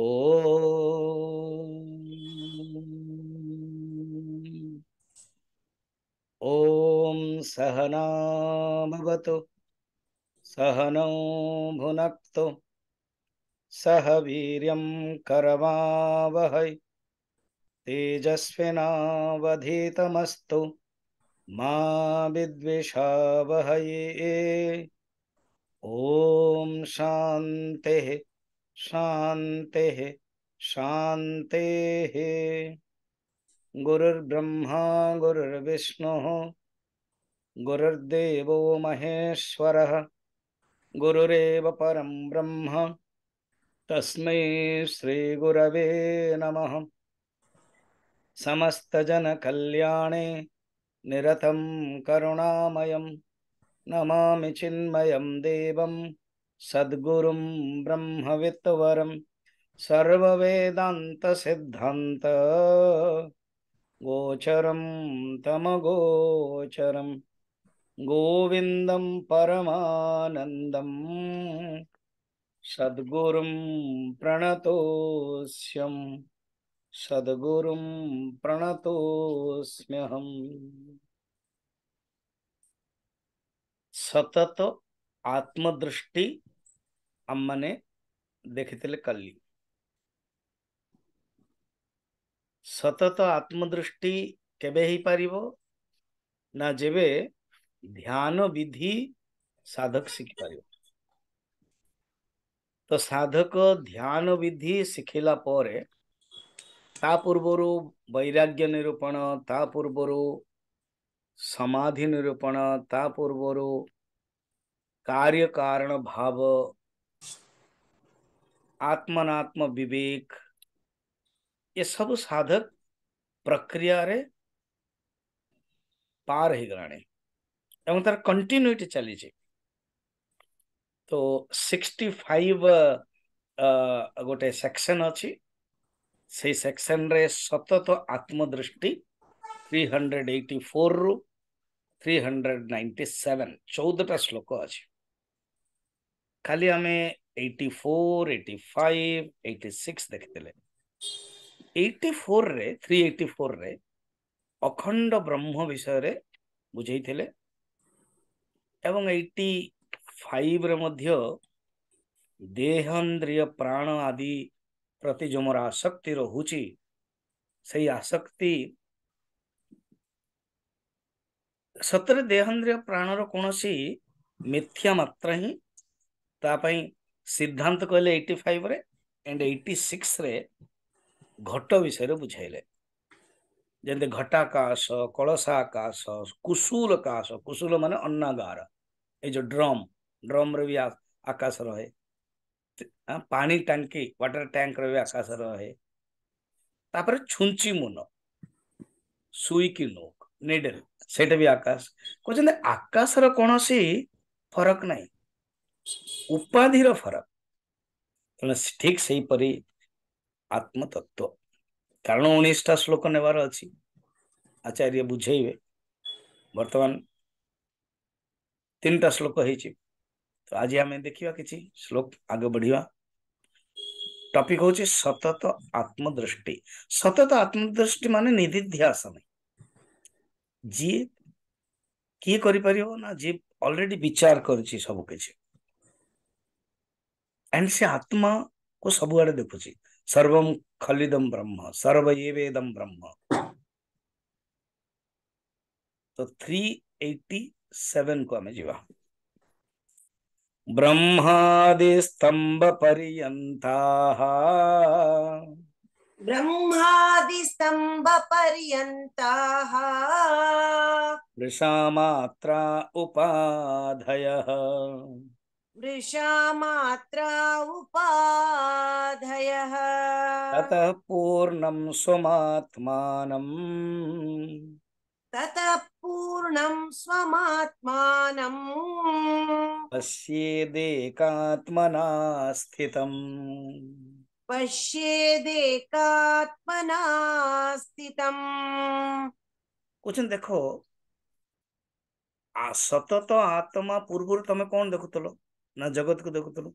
ओ ॐ सहनामवतु सहनौ भुनक्तु सह वीर्यं करवावहै तेजस्विनावधीतमस्तु मा विद्विषावहये ॐ शाते शाते शान्तेः गुरुर्ब्रह्मा गुरुर्विष्णुः गुरुर्देवो महेश्वरः गुरुरेव परं ब्रह्म तस्मै श्रीगुरवे नमः समस्तजनकल्याणे निरतं करुणामयं नमामि चिन्मयं देवं सद्गुरुं ब्रह्मवित्तवरं गोचरं तमगोचरं गोविन्दं परमानन्दं सद्गुरुं प्रणतोऽस्यम् सद्गुरुं प्रणतोऽस्म्यहम् सतत आत्मदृष्टि मैने देखितले कल सतत आत्मदृष्टि केबे ही पारिबो ना जेबे ध्यान विधि साधक शिखि पार तो साधक ध्यान विधि शिखला ତା वैराग्य निरूपण ନିରୂପଣ ତା ପୂର୍ବରୁ ସମାଧି ନିରୂପଣ ତା ପୂର୍ବରୁ कार्यकारण भाव आत्मनात्म विवेक ये सब साधक प्रक्रिया रे पार हो गलाने एवं तार कंटिन्यूटी चली तो सिक्सटी फाइव गोटे सेक्शन अच्छी ସେଇ ସେକ୍ସନରେ ସତତ ଆତ୍ମଦୃଷ୍ଟି ଥ୍ରୀ ହଣ୍ଡ୍ରେଡ଼ ଏଇଟି ଫୋର୍ରୁ ଥ୍ରୀ ହଣ୍ଡ୍ରେଡ଼ ନାଇଣ୍ଟି ସେଭେନ୍ ଚଉଦଟା ଶ୍ଳୋକ ଅଛି ଖାଲି ଆମେ eighty four eighty five eighty six ଦେଖିଥିଲେ ଏଇଟି ଫୋର୍ରେ ଥ୍ରୀ ଏଇଟି ଫୋର୍ରେ ଅଖଣ୍ଡ ବ୍ରହ୍ମ ବିଷୟରେ ବୁଝେଇଥିଲେ ଏବଂ ଏଇଟି ଫାଇଭ୍ରେ ମଧ୍ୟ ଦେହନ୍ଦ୍ରିୟ ପ୍ରାଣ ଆଦି प्रति जो मोर आसक्ति रोचे से आसक्ति सतरे देहांद्रिय प्राण कौन मिथ्या मात्र ही सिद्धांत कहले eighty five and eighty six घट विषय बुझेले जमी घटाकाश कलशाकाश कुशूल काश कुशूल मान अन्नागार ये ड्रम ड्रम्रे भी आकाश रहे ପାଣି ଟାଙ୍କି ୱାଟର ଟ୍ୟାଙ୍କର ବି ଆକାଶର ହେ ତାପରେ ଛୁଞ୍ଚି ମୁନ ସୁଇକି ନୋକ ନିଡେଲ ସେଇଟା ବି ଆକାଶ କହୁଛନ୍ତି ଆକାଶର କୌଣସି ଫରକ ନାହିଁ ଉପାଧିର ଫରକ ତେଣୁ ଠିକ ସେହିପରି ଆତ୍ମତତ୍ଵ କାରଣ ଉଣେଇଶଟା ଶ୍ଲୋକ ନେବାର ଅଛି ଆଚାର୍ଯ୍ୟ ବୁଝେଇବେ ବର୍ତ୍ତମାନ ତିନିଟା ଶ୍ଲୋକ ହେଇଛି ତ ଆଜି ଆମେ ଦେଖିବା କିଛି ଶ୍ଲୋକ ଆଗ ବଢିବା ଟପିକ ହଉଛି ସତତ ଆତ୍ମଦୃଷ୍ଟି ସତତ ଆତ୍ମଦୃଷ୍ଟି ମାନେ ନିଧିଧ୍ୟାସନ ଯିଏ କିଏ କରିପାରିବ ନା ଯିଏ ଅଲରେଡି ବିଚାର କରିଛି ସବୁ କିଛି ଆଣ୍ଡ ସେ ଆତ୍ମାକୁ ସବୁଆଡେ ଦେଖୁଛି ସର୍ବମ ଖଲିଦମ ବ୍ରହ୍ମ ସର୍ବ ଏ ବେଦମ ବ୍ରହ୍ମ ତ ଥ୍ରୀ ଏଇଟି ସେଭେନକୁ ଆମେ ଯିବା ्रह्मादिस्तम्ब पर्यन्ताः वृषामात्रा पर्यन्ताः वृषा मात्रा उपाधयः वृषा मात्रा उपाधयः ततः पूर्णम् स्वमात्मानम् ततः पूर्णं स्वमात्मानम् पश्येदेकात्मना स्थितम् पश्येदेकात्मना स्थितम् क्वेश्चन देखो आ सतत आत्मा पूर्व तुम कौन देखुल ना जगत को देखुल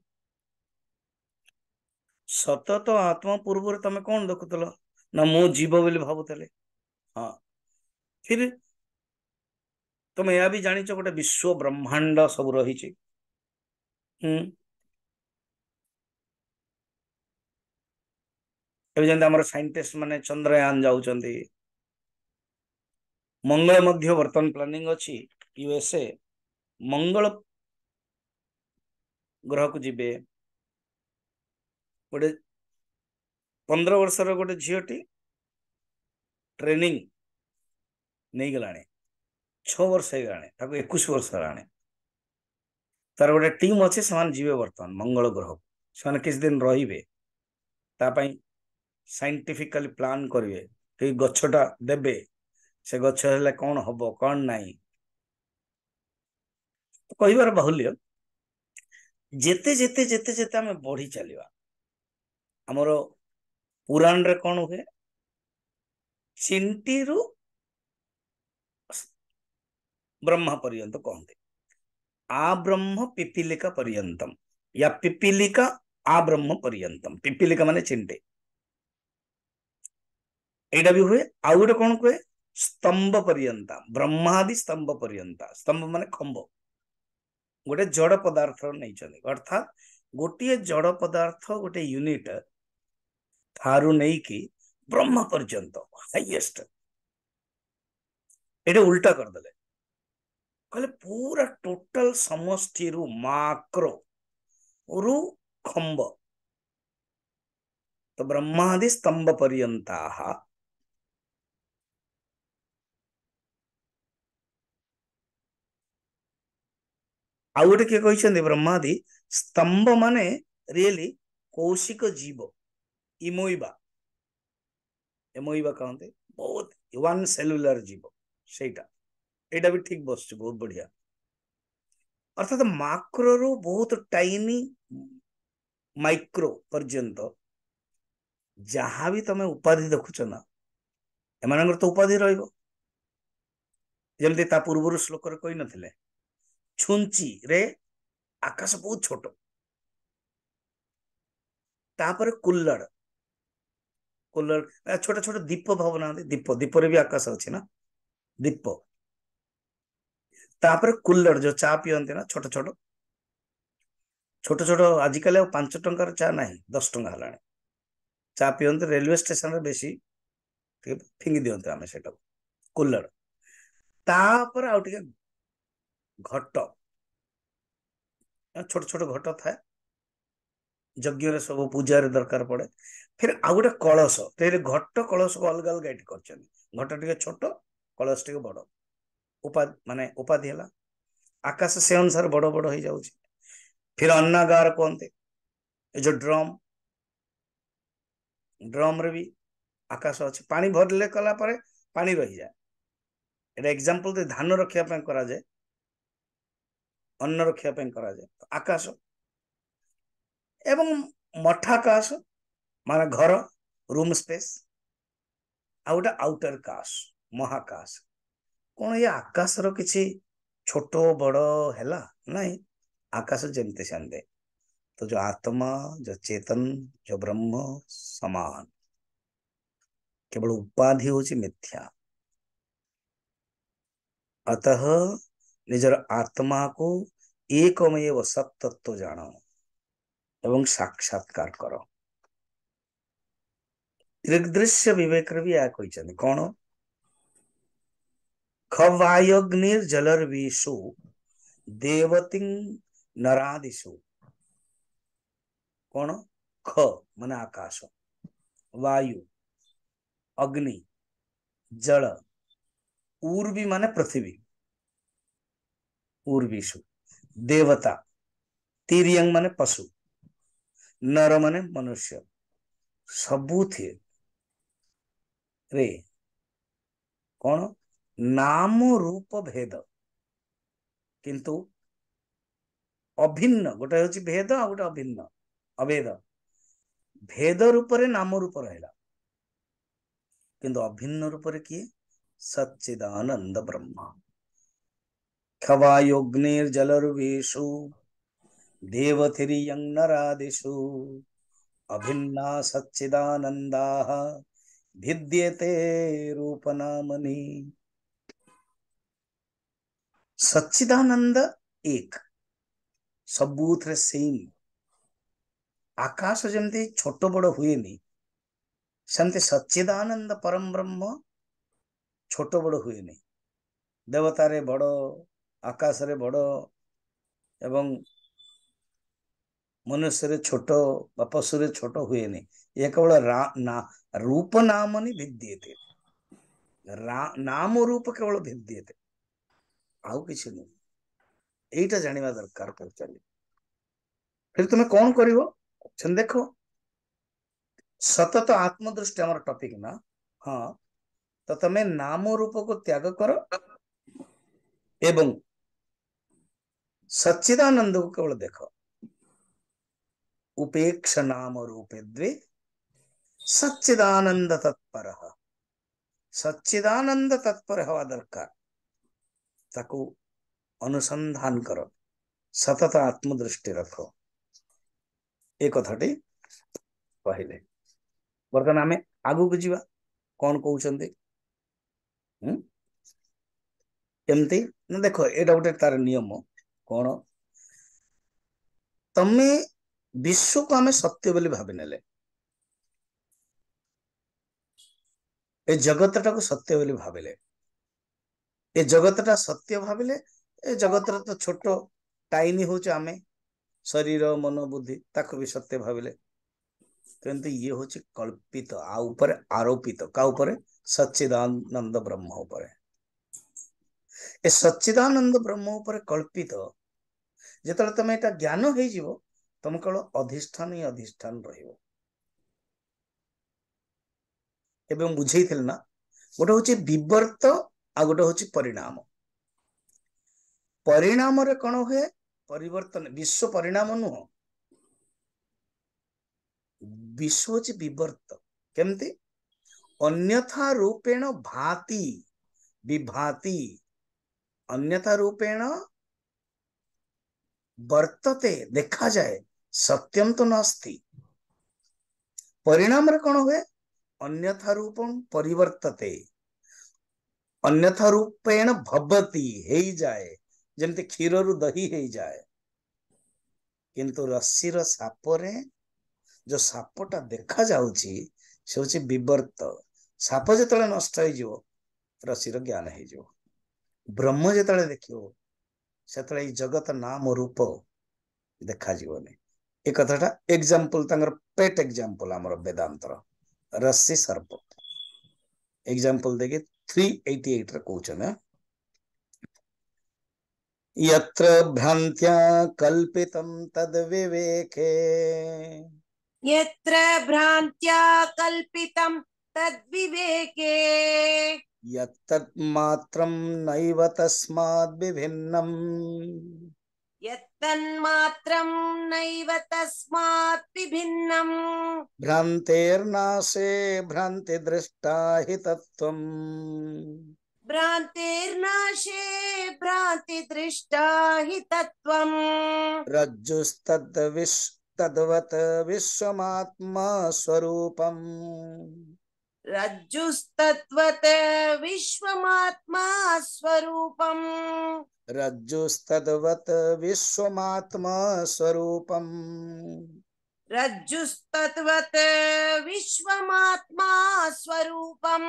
सतत आत्मा पूर्व तुम कौन देखुल ना मु जीव बोली भावुले हाँ फिर তুমি ଏହା ବି ଜାଣିଛ ଗୋଟେ ବିଶ୍ୱ ବ୍ରହ୍ମାଣ୍ଡ ସବୁ ରହିଛି ଏବେ ଯେମିତି ଆମର ସାଇଣ୍ଟିଷ୍ଟ ମାନେ ଚନ୍ଦ୍ରୟାନ ଯାଉଛନ୍ତି ମଙ୍ଗଳ ମଧ୍ୟ ବର୍ତ୍ତମାନ ପ୍ଲାନିଂ ଅଛି ୟୁଏସଏ ମଙ୍ଗଳ ଗ୍ରହକୁ ଯିବେ ଗୋଟେ ପନ୍ଦର ବର୍ଷର ଗୋଟେ ଝିଅଟି ଟ୍ରେନିଂ ନେଇଗଲାଣି છ વર્ષ ହେଇଗଲାଣି ତାକୁ ଏକୋଇଶ ବର୍ଷ ହେଲାଣି ତାର ଗୋଟେ ଟିମ୍ ଅଛି ସେମାନେ ଯିବେ ବର୍ତ୍ତମାନ ମଙ୍ଗଳ ଗ୍ରହକୁ ସେମାନେ କିଛି ଦିନ ରହିବେ ତା ପାଇଁ ସାଇଣ୍ଟିଫିକାଲି ପ୍ଲାନ୍ କରିବେ ଏଇ ଗଛଟା ଦେବେ ସେ ଗଛ ହେଲେ କ'ଣ ହବ କ'ଣ ନାହିଁ କହିବାର ବାହୁଲ୍ୟ ଯେତେ ଯେତେ ଯେତେ ଯେତେ ଆମେ ବଢି ଚାଲିବା ଆମର ପୁରାଣରେ କ'ଣ ହୁଏ ଚିଣ୍ଟିରୁ ब्रह्म पर्यंत कहते आ ब्रह्म पिपीलिका पर्यंतम या पिपीलिका आ ब्रह्म पर्यंतम पिपीलिका मान चिंटे ଏଇଟା ବି ହୁଏ ଆଉ ଗୋଟେ କଣ କୁହେ ସ୍ତମ୍ଭ ପର୍ଯ୍ୟନ୍ତା ବ୍ରହ୍ମାଦି ସ୍ତମ୍ଭ ପର୍ଯ୍ୟନ୍ତା ସ୍ତମ୍ଭ ମାନେ ଖମ୍ବ ଗୋଟେ ଜଡ଼ ପଦାର୍ଥ ନେଇଛନ୍ତି ଅର୍ଥାତ୍ ଗୋଟିଏ ଜଡ଼ ପଦାର୍ଥ ଗୋଟେ ୟୁନିଟ ଠାରୁ ନେଇକି ବ୍ରହ୍ମ ପର୍ଯ୍ୟନ୍ତ ହାଇଏଷ୍ଟ ଏଇଟା ଉଲ୍ଟା କରିଦେଲେ କହିଲେ ପୁରା ଟୋଟାଲ ସମଷ୍ଟିରୁ ମାକ୍ରୋରୁ ଖମ୍ବ ତ ବ୍ରହ୍ମାଦି ସ୍ତମ୍ଭ ପର୍ଯ୍ୟନ୍ତା ଆଉ ଗୋଟେ କିଏ କହିଛନ୍ତି ବ୍ରହ୍ମାଦି ସ୍ତମ୍ଭ ମାନେ ରିଏଲି କୌଶିକ ଜୀବ ଇମୋଇବା ଏମୋଇବା କହନ୍ତି ବହୁତ ୱାନ୍ ସେଲୁଲାର ଜୀବ ସେଇଟା ଏଇଟା ବି ଠିକ ବସୁଛି ବହୁତ ବଢିଆ ଅର୍ଥାତ ମାକ୍ରୋରୁ ବହୁତ ଟାଇନି ମାଇକ୍ରୋ ପର୍ଯ୍ୟନ୍ତ ଯାହା ବି ତମେ ଉପାଧି ଦେଖୁଛ ନା ଏମାନଙ୍କର ତ ଉପାଧି ରହିବ ଯେମିତି ତା ପୂର୍ବରୁ ଶ୍ଳୋକରେ କହିନଥିଲେ ଛୁଞ୍ଚିରେ ଆକାଶ ବହୁତ ଛୋଟ ତାପରେ କୁଲ୍ଲଡ଼ କୁଲ୍ଲଡ଼ ଛୋଟ ଛୋଟ ଦୀପ ଭାବୁନାହାନ୍ତି ଦୀପ ଦୀପରେ ବି ଆକାଶ ଅଛି ନା ଦୀପ ତାପରେ କୁଲର ଯୋଉ ଚା ପିଅନ୍ତି ନା ଛୋଟ ଛୋଟ ଛୋଟ ଛୋଟ ଆଜିକାଲି ଆଉ ପାଞ୍ଚ ଟଙ୍କାର ଚା ନାହିଁ ଦଶ ଟଙ୍କା ହେଲାଣି ଚା ପିଅନ୍ତି ରେଲୱେ ଷ୍ଟେସନରେ ବେଶୀ ଟିକେ ଫିଙ୍ଗି ଦିଅନ୍ତି ଆମେ ସେଇଟାକୁ କୁଲର ତାପରେ ଆଉ ଟିକେ ଘଟ ଛୋଟ ଛୋଟ ଘଟ ଥାଏ ଯଜ୍ଞରେ ସବୁ ପୂଜାରେ ଦରକାର ପଡେ ଫେର ଆଉ ଗୋଟେ କଳସ ଘଟ କଳସକୁ ଅଲଗା ଅଲଗା ଏଠି କରିଛନ୍ତି ଘଟ ଟିକେ ଛୋଟ କଳସ ଟିକେ ବଡ ଉପାଧି ମାନେ ଉପାଧି ହେଲା ଆକାଶ ସେ ଅନୁସାରେ ବଡ଼ ବଡ଼ ହେଇଯାଉଛି ଫିର ଅନ୍ନାଗାର କୁହନ୍ତି ଏ ଯୋଉ ଡ୍ରମ୍ ଡ୍ରମ୍ରେ ବି ଆକାଶ ଅଛି ପାଣି ଭରିଲେ କଲା ପରେ ପାଣି ରହିଯାଏ ଏଇଟା ଏକ୍ଜାମ୍ପଲ୍ ଯଦି ଧାନ ରଖିବା ପାଇଁ କରାଯାଏ ଅନ୍ନ ରଖିବା ପାଇଁ କରାଯାଏ ଆକାଶ ଏବଂ ମଠାକାଶ ମାନେ ଘର ରୁମ୍ ସ୍ପେସ୍ ଆଉ ଗୋଟେ ଆଉଟର କାଶ ମହାକାଶ कौन ये आकाश रही छोट बड़ा ना आकाश जमी से तो जो आत्मा जो चेतन जो ब्रह्म समान केवल उपाधि हूँ मिथ्या अतः निजर आत्मा को एकमय सत्तत्व जान एवं साक्षात्कार कर दृश्य बेक भी यह कही कौन खवायग्निर जलर्वीषु देवती नरादिशु कौन ख मन आकाश वायु अग्नि जल ऊर्वी माने पृथ्वी ऊर्वीशु देवता तिरियंग माने पशु नर माने मनुष्य सबू थे रे कौन नाम रूप भेद କିନ୍ତୁ ଅଭିନ୍ନ ଗୋଟେ ହେଉଛି ଭେଦ ଆଉ ଗୋଟେ ଅଭିନ୍ନ ଅଭେଦ ଭେଦ ରୂପରେ ନାମ ରୂପ ରହିଲା କିନ୍ତୁ ଅଭିନ୍ନ ରୂପରେ କିଏ ସଚ୍ଚିଦାନନ୍ଦ ବ୍ରହ୍ମ କ୍ଷବାୟୋଗ୍ନିର୍ଜଲରୁବେଷୁ ଦେବଥିରିୟଂ ନରାଦିଷୁ ଅଭିନ୍ନା ସଚ୍ଚିଦାନନ୍ଦା भिद्यते रूपनामनि सच्चिदानंद एक ସବୁଥିରେ ସେମ୍ ଆକାଶ ଯେମିତି ଛୋଟ ବଡ଼ ହୁଏନି ସେମିତି ସଚ୍ଚିଦାନନ୍ଦ ପରମ ବ୍ରହ୍ମ ଛୋଟ ବଡ଼ ହୁଏନି ଦେବତାରେ ବଡ଼ ଆକାଶରେ ବଡ଼ ଏବଂ ମନୁଷ୍ୟରେ ଛୋଟ ବା ପଶୁରେ ଛୋଟ ହୁଏନି ଏ କେବଳ ରୂପ ନାମନି ଭିଦିଏତେ ନାମ ରୂପ କେବଳ ଭିଦିଏତେ ଆଉ କିଛି ନୁହଁ ଏଇଟା ଜାଣିବା ଦରକାର କହୁଛନ୍ତି ଫିର ତୁମେ କଣ କରିବ ଅପସନ୍ ଦେଖ ସତତ ଆତ୍ମଦୃଷ୍ଟି ଆମର ଟପିକ ନା ହଁ ତ ତମେ ନାମ ରୂପକୁ ତ୍ୟାଗ କର ଏବଂ ସଚ୍ଚିଦାନନ୍ଦକୁ କେବଳ ଦେଖ उपेक्ष नाम रूपे द्वे सच्चिदानंद तत्पर सच्चिदानंद तत्पर हवा दरकार ତାକୁ ଅନୁସନ୍ଧାନ କର ସତତ ଆତ୍ମଦୃଷ୍ଟି ରଖ ଏ କଥାଟି କହିଲେ ବର୍ତ୍ତମାନ ଆମେ ଆଗକୁ ଯିବା କଣ କହୁଛନ୍ତି ଏମିତି ନା ଦେଖ ଏଇଟା ଗୋଟେ ତାର ନିୟମ କଣ ତମେ ବିଶ୍ୱକୁ ଆମେ ସତ୍ୟ ବୋଲି ଭାବି ନେଲେ ଏ ଜଗତଟାକୁ ସତ୍ୟ ବୋଲି ଭାବିଲେ ଏ ଜଗତଟା ସତ୍ୟ ଭାବିଲେ ଏ ଜଗତର ତ ଛୋଟ ଟାଇନି ହଉଛୁ ଆମେ ଶରୀର ମନ ବୁଦ୍ଧି ତାକୁ ବି ସତ୍ୟ ଭାବିଲେ କିନ୍ତୁ ଇଏ ହଉଛି କଳ୍ପିତ ଆ ଉପରେ ଆରୋପିତ କା ଉପରେ ସଚ୍ଚିଦାନନ୍ଦ ବ୍ରହ୍ମ ଉପରେ ଏ ସଚ୍ଚିଦାନନ୍ଦ ବ୍ରହ୍ମ ଉପରେ କଳ୍ପିତ ଯେତେବେଳେ ତମେ ଏଟା ଜ୍ଞାନ ହେଇଯିବ ତମ କେବଳ ଅଧିଷ୍ଠାନ ହିଁ ଅଧିଷ୍ଠାନ ରହିବ ଏବେ ମୁଁ ବୁଝେଇଥିଲି ନା ଗୋଟେ ହଉଛି ବିବର୍ତ୍ତ ଆଉ ଗୋଟେ ହଉଛି ପରିଣାମ ପରିଣାମରେ କ'ଣ ହୁଏ ପରିବର୍ତ୍ତନ ବିଶ୍ୱ ପରିଣାମ ନୁହଁ ବିଶ୍ୱ ହଉଛି ବିବର୍ତ୍ତ କେମିତି ଅନ୍ୟଥା ରୂପେଣ ଭାତି ବିଭାତି ଅନ୍ୟଥା ରୂପେଣ ବର୍ତ୍ତତେ ଦେଖାଯାଏ ସତ୍ୟମ ତ ନାସ୍ତି ପରିଣାମରେ କ'ଣ ହୁଏ ଅନ୍ୟଥା ରୂପଣ ପରିବର୍ତ୍ତତେ अन्यथा रूपेण भवती है जाए जमी क्षीर रु दही है जाए किंतु रस्सी सापरे जो सापटा देखा जावर्त साप जो नष्ट रस्सी ज्ञान हो ब्रह्म जो देख से जगत नाम रूप देखा एक कथा एक्जामपल पेट एक्जामपल आम वेदांतर सर्प एक्जामपल देखिए ത്രീ എയ്റ്റി എയ്റ്റ് ക്വസ്റ്റന് യത്ര ഭ്രാന്ത്യാ കൽപ്പിതം തദ് വിവേകേ യത്ര ഭ്രാന്ത്യാ കൽപ്പിതം തദ് വിവേകേ യത്തത് മാത്രം നൈവ തസ്മാത് വിഭിന്നം तन्मात्रं नैव तस्मात् विभिन्नम् भ्रान्तेर्नाशे भ्रान्ति दृष्टा हि तत्त्वम् भ्रान्तेर्नाशे भ्रान्ति दृष्टा हि तत्त्वम् रज्जुस्तद्विश् तद्वत् विश्वमात्मा स्वरूपम् रज्जुस्तत्वत् विश्वमात्मा स्वरूपम् रज्जुस्तद्वत् विश्वमात्मा स्वरूपम् रज्जुस्तद्वत् विश्वमात्मा स्वरूपम्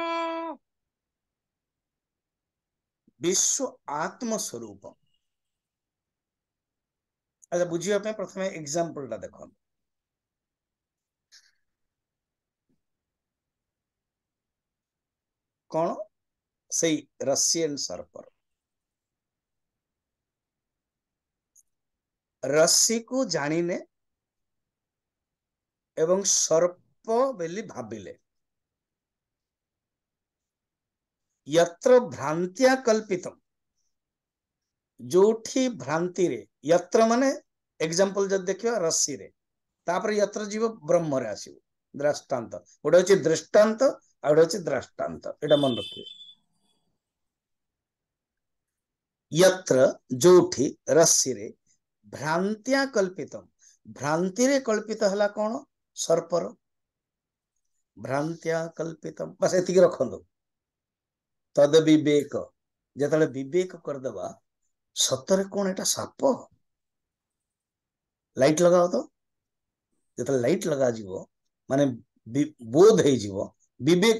विश्व आत्म स्वरूपम् अच्छा बुझी अपने प्रथम टा देखो कौन से रशियन सर्पर रसी को जाणने एवं सर्प बोली भाविले यत्र भ्रांतिया कल्पित जोठी भ्रांति रे यत्र माने एग्जांपल जब देख रसी रे तापर यत्र जीव ब्रह्म रे आसव दृष्टांत गोटे हम दृष्टांत ଆଉ ଗୋଟେ ହେଉଛି ଦ୍ରାଷ୍ଟାନ୍ତ ଏଇଟା ମନେ ରଖିବେ ୟତ୍ର ଯୋଉଠି ରଶ୍ମିରେ ଭ୍ରାନ୍ତିଆ କଳ୍ପିତ ଭ୍ରାନ୍ତିରେ କଳ୍ପିତ ହେଲା କ'ଣ ସର୍ପର ଭ୍ରାନ୍ତିଆ କଳ୍ପିତ ବାସ୍ ଏତିକି ରଖନ୍ତୁ ତଦ ବିବେକ ଯେତେବେଳେ ବିବେକ କରିଦେବା ସତରେ କ'ଣ ଏଟା ସାପ ଲାଇଟ୍ ଲଗାଅ ତ ଯେତେବେଳେ ଲାଇଟ୍ ଲଗାଯିବ ମାନେ ବୋଧ ହେଇଯିବ विवेक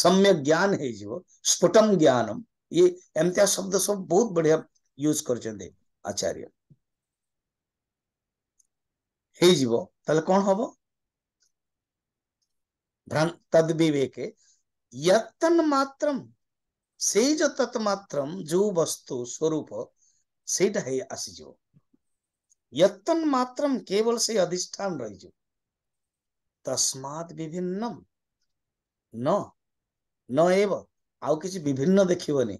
सम्यक ज्ञान हिजो स्फुटम ज्ञानम ये एमतिया शब्द सब बहुत बढ़िया यूज कर आचार्य कौन हम तद से जो तत्मात्र जो वस्तु स्वरूप से आसीज मात्रम केवल से अधिष्ठान रही तस्मात विभिन्नम ନ ନ ଏବ ଆଉ କିଛି ବିଭିନ୍ନ ଦେଖିବନି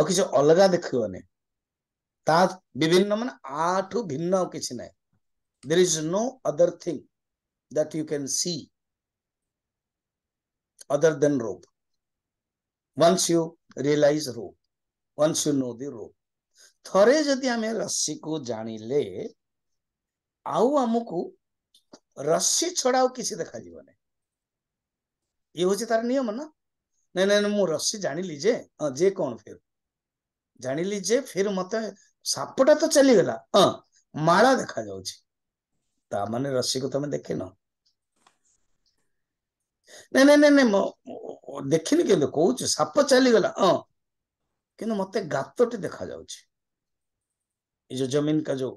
ଆଉ କିଛି ଅଲଗା ଦେଖିବନି ତା ବିଭିନ୍ନ ମାନେ ଆଠୁ ଭିନ୍ନ ଆଉ କିଛି ନାହିଁ there is no other thing that you can see other than rope once you realize rope once you know the rope ଥରେ ଯଦି ଆମେ ରଶ୍ମିକୁ ଜାଣିଲେ ଆଉ ଆମକୁ ରଶ୍ମି ଛଡା ଆଉ କିଛି ଦେଖାଯିବନି ଇଏ ହଉଛି ତାର ନିୟମ ନା ନାଇଁ ନାଇଁ ନାଇଁ ମୁଁ ରସି ଜାଣିଲି ଯେ ହଁ ଯେ କଣ ଫେର ଜାଣିଲି ଯେ ଫେର ମତେ ସାପଟା ତ ଚାଲିଗଲା ହଁ ମାଳା ଦେଖାଯାଉଛି ତା ମାନେ ରସିକୁ ତମେ ଦେଖିନ ନାଇଁ ନାଇଁ ନାଇଁ ନାଇଁ ଦେଖିନି କିନ୍ତୁ କହୁଛୁ ସାପ ଚାଲିଗଲା ହଁ କିନ୍ତୁ ମତେ ଗାତଟି ଦେଖାଯାଉଛି ଏ ଯୋଉ ଜମିନ କା ଯୋଉ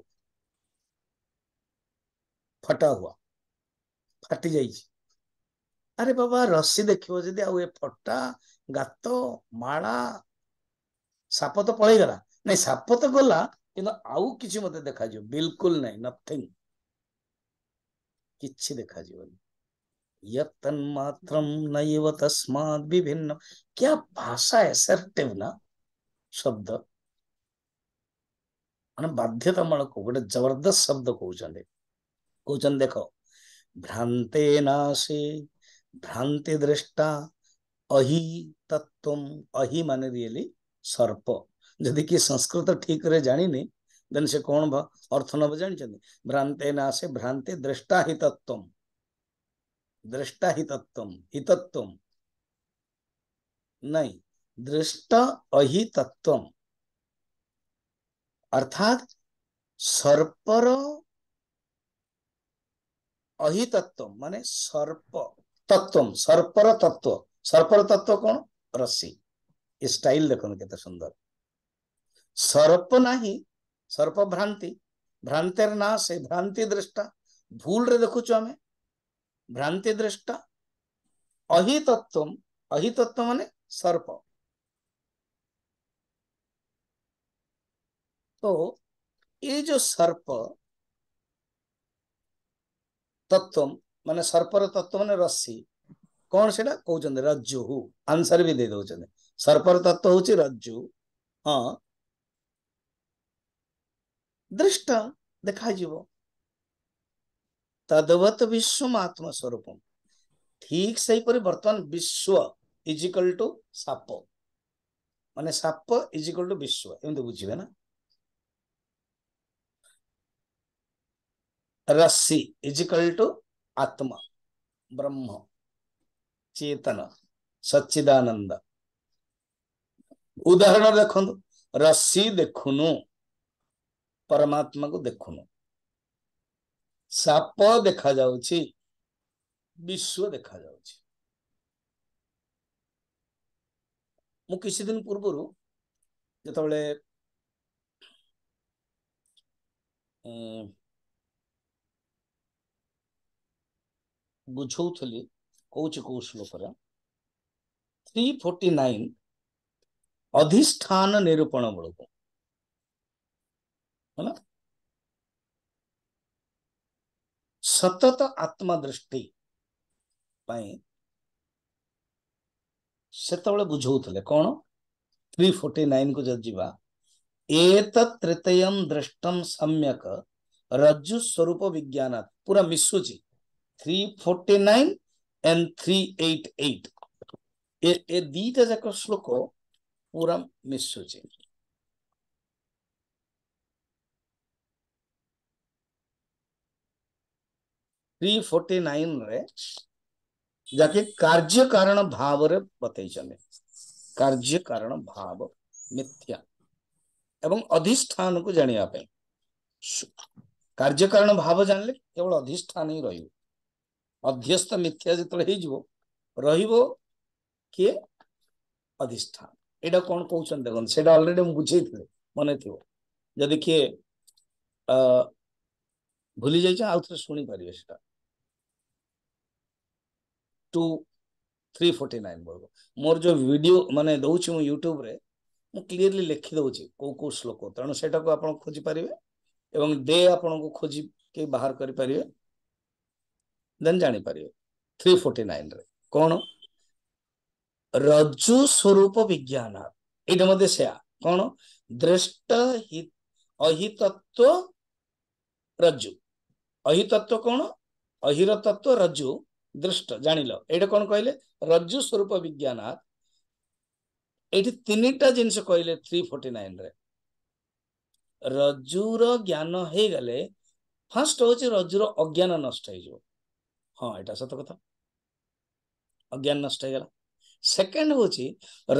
ଫଟା ହୁଆ ଫାଟି ଯାଇଛି ଆରେ ବାବା ରସି ଦେଖିବ ଯଦି ଆଉ ଏ ଫଟା ଗାତ ମାଳା ସାପ ତ ପଳେଇଗଲା ନାଇଁ ସାପ ତ ଗଲା କିନ୍ତୁ ଆଉ କିଛି ମତେ ଦେଖାଯିବ ବିଲକୁଲ ନାହିଁ ନଥିଙ୍ଗ କିଛି ଦେଖାଯିବନି यन्मात्रम नैव तस्मात विभिन्न क्या भाषा एसर्टिव ना शब्द ମାନେ ବାଧ୍ୟତାମୂଳକ ଗୋଟେ ଜବରଦସ୍ତ ଶବ୍ଦ କହୁଛନ୍ତି କହୁଛନ୍ତି ଦେଖ ଭ୍ରାନ୍ତେ ନା ସେ भ्रांति दृष्टा अहि तत्व अहि मान रियली सर्प जदि किए संस्कृत ठीक रे जानी देन से कौन अर्थ नब जानते भ्रांति ना से भ्रांति दृष्टा ही तत्व दृष्टा ही तत्व ही तत्व नहीं दृष्ट अहि तत्व अर्थात सर्पर अहि तत्व माने सर्प तत्व सर्पर तत्व सर्पर तत्व कौन रस्सी स्टाइल देखो केते सुंदर सर्प नाही सर्प भ्रांति भ्रांतिर ना से भ्रांति दृष्टा भूल रे देखु आम भ्रांति दृष्टा अहि तत्व अहि तत्व मान सर्प तो ये जो सर्प तत्व ମାନେ ସର୍ପର ତତ୍ତ୍ୱ ମାନେ ରଶ୍ମି କଣ ସେଇଟା କହୁଛନ୍ତି ରଜ୍ଜୁ ଆନ୍ସର ବି ଦେଇ ଦଉଛନ୍ତି ସର୍ପର ତତ୍ତ୍ୱ ହଉଛି ରଜ୍ଜୁ ହଁ ଦୃଷ୍ଟ ଦେଖାଯିବ ତଦବତ ବିଶ୍ୱମ ଆତ୍ମସ୍ୱରୂପ ଠିକ ସେହିପରି ବର୍ତ୍ତମାନ ବିଶ୍ୱ ଇଜିକାଲ ଟୁ ସାପ ମାନେ ସାପ ଇଜିକାଲ ଟୁ ବିଶ୍ୱ ଏମିତି ବୁଝିବେ ନା ରସି ଇଜିକାଲ ଟୁ ಆತ್ಮ ಬ್ರಹ್ಮ ಚೇತನ ಸಚ್ಚಿದಾನಂದ ଉଦାହରଣ ଦେଖନ୍ତୁ ରସି ଦେଖୁନୁ ପରମାତ୍ମାକୁ ଦେଖୁନୁ ସାପ ଦେଖାଯାଉଛି ବିଶ୍ୱ ଦେଖାଯାଉଛି ମୁଁ କିଛି ଦିନ ପୂର୍ବରୁ ଯେତେବେଳେ बुझौली कौच कौ श्लोक थ्री फोर्टी नाइन अधिष्ठान निरूपण बड़क है सतत आत्मदृष्टि से बुझौले कौन थ्री फोर्टी नाइन को जब जी एत तृतयम दृष्टम सम्यक रजु स्वरूप विज्ञान पूरा मिशुची 349 and 388. E dita jako sloko puram misuđenje. Three forty nine रे जाके कार्य कारण भाव रे बतई कार्य कारण भाव मिथ्या এবং অধিষ্ঠানକୁ ଜାଣିବା ପାଇଁ କାର୍ଯ୍ୟ କାରଣ ଭାବ ଜାଣିଲେ କେବଳ ଅଧିଷ୍ଠାନ ହିଁ ରହିବ अध्यस्त मिथ्या जितने रे अधिष्ठान यहाँ कौन कौन देखो अलरेडी बुझे मन थी जदि किए भूली जा आउे शुणी पारे टू थ्री फोर्टी नाइन बेलू मोर जो भिड मानने दौर यूट्यूब्रे मुझे क्लीयरली कौ कौ श्लोक तेणु खोजिपारे दे आपन को खोजिक बाहर करें देन जा 349 रे कोन रज्जु स्वरूप विज्ञान एटा मध्य अहितत्व रजु अहितत्व अहिर तत्व रजु दृष्ट जान रज्जु स्वरूप विज्ञान जिस कहिले 349 रे रज्जु रजुर ज्ञान है गले फर्स्ट हौ रज्जु रो अज्ञान नष्ट है ज ହଁ ଏଇଟା ସତ କଥା ଅଜ୍ଞାନ ନଷ୍ଟ ହେଇଗଲା ସେକେଣ୍ଡ ହଉଛି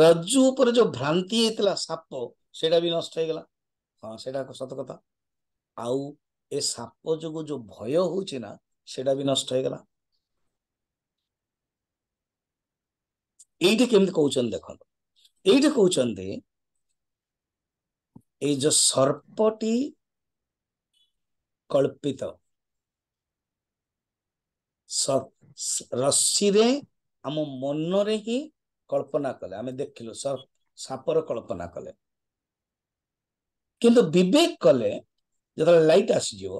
ରଜୁ ଉପରେ ଯୋଉ ଭ୍ରାନ୍ତି ହେଇଥିଲା ସାପ ସେଇଟା ବି ନଷ୍ଟ ହେଇଗଲା ହଁ ସେଇଟା ସତ କଥା ଆଉ ଏ ସାପ ଯୋଗୁ ଯୋଉ ଭୟ ହଉଛି ନା ସେଇଟା ବି ନଷ୍ଟ ହେଇଗଲା ଏଇଠି କେମିତି କହୁଛନ୍ତି ଦେଖନ୍ତୁ ଏଇଠି କହୁଛନ୍ତି ଏଇ ଯୋଉ ସର୍ପଟି କଳ୍ପିତ ରଶିରେ ଆମ ମନରେ ହିଁ କଳ୍ପନା କଲେ ଆମେ ଦେଖିଲୁ ସାପର କଳ୍ପନା କଲେ କିନ୍ତୁ ବିବେକ କଲେ ଯେତେବେଳେ ଲାଇଟ୍ ଆସିଯିବ